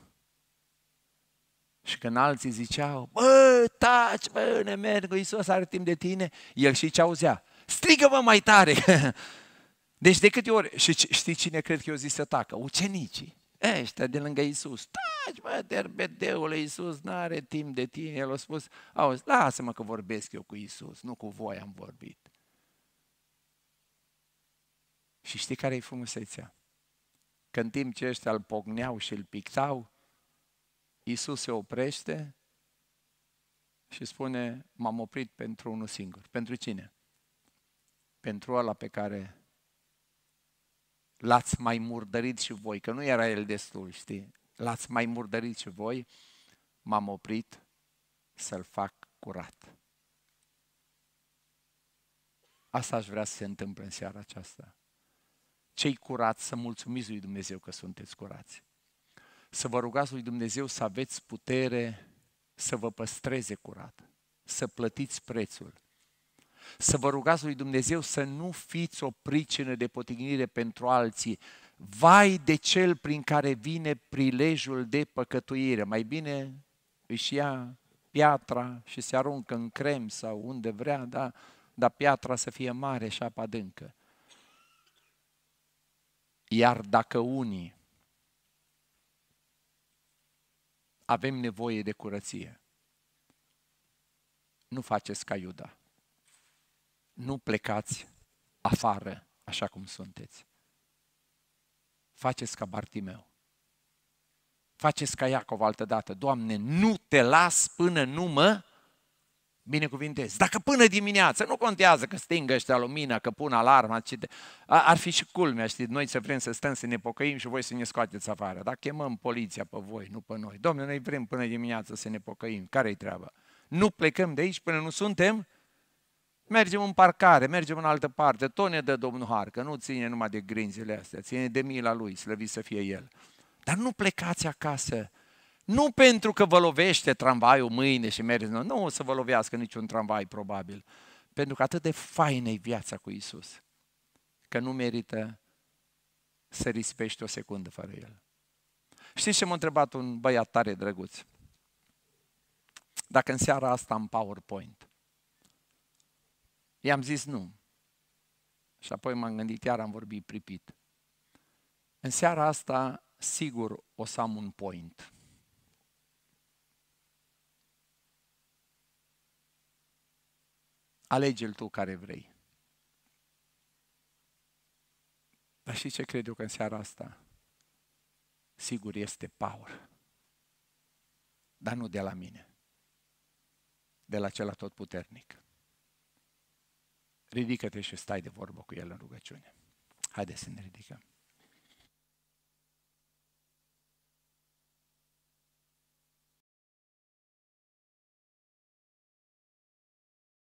Și când alții ziceau, bă, taci, bă, ne merg, Iisus are timp de tine, el și ce auzea? Strigă-mă mai tare! Deci de câte ori, și știi cine cred că eu zis să tacă? Ucenicii ăștia de lângă Isus. Taci, mă, derbedeule, Isus nu are timp de tine. El a spus, auzi, lasă-mă că vorbesc eu cu Isus, nu cu voi am vorbit. Și știi care e frumusețea? Că în timp ce ăștia îl pocneau și îl pictau, Isus se oprește și spune, m-am oprit pentru unul singur. Pentru cine? Pentru ăla pe care L-ați mai murdărit și voi, că nu era el destul, știi? L-ați mai murdărit și voi, m-am oprit să-l fac curat. Asta aș vrea să se întâmple în seara aceasta. Cei curați, să mulțumiți lui Dumnezeu că sunteți curați. Să vă rugați lui Dumnezeu să aveți putere să vă păstreze curat, să plătiți prețul, să vă rugați lui Dumnezeu să nu fiți o pricină de potignire pentru alții. Vai de cel prin care vine prilejul de păcătuire. Mai bine își ia piatra și se aruncă în crem sau unde vrea, da? dar piatra să fie mare și apa adâncă. Iar dacă unii avem nevoie de curăție, nu faceți ca Iuda nu plecați afară așa cum sunteți. Faceți ca Bartimeu. Faceți ca Iacov altă dată. Doamne, nu te las până nu mă binecuvintezi. Dacă până dimineață, nu contează că stingă ăștia lumina, că pun alarma, ci de... ar fi și culmea, știți, noi să vrem să stăm să ne pocăim și voi să ne scoateți afară. Dar chemăm poliția pe voi, nu pe noi. Domnule, noi vrem până dimineață să ne pocăim. Care-i treaba? Nu plecăm de aici până nu suntem Mergem în parcare, mergem în altă parte, tot ne dă Domnul Har, că nu ține numai de grinzile astea, ține de mila Lui, slăvit să fie El. Dar nu plecați acasă, nu pentru că vă lovește tramvaiul mâine și mergeți, nu, nu o să vă lovească niciun tramvai probabil, pentru că atât de faină e viața cu Isus, că nu merită să rispești o secundă fără El. Știți ce m-a întrebat un băiat tare drăguț? Dacă în seara asta am PowerPoint – I-am zis nu. Și apoi m-am gândit, iar am vorbit pripit. În seara asta, sigur, o să am un point. Alege-l tu care vrei. Dar și ce cred eu că în seara asta? Sigur, este power. Dar nu de la mine. De la cel tot puternic ridică-te și stai de vorbă cu El în rugăciune. Haideți să ne ridicăm.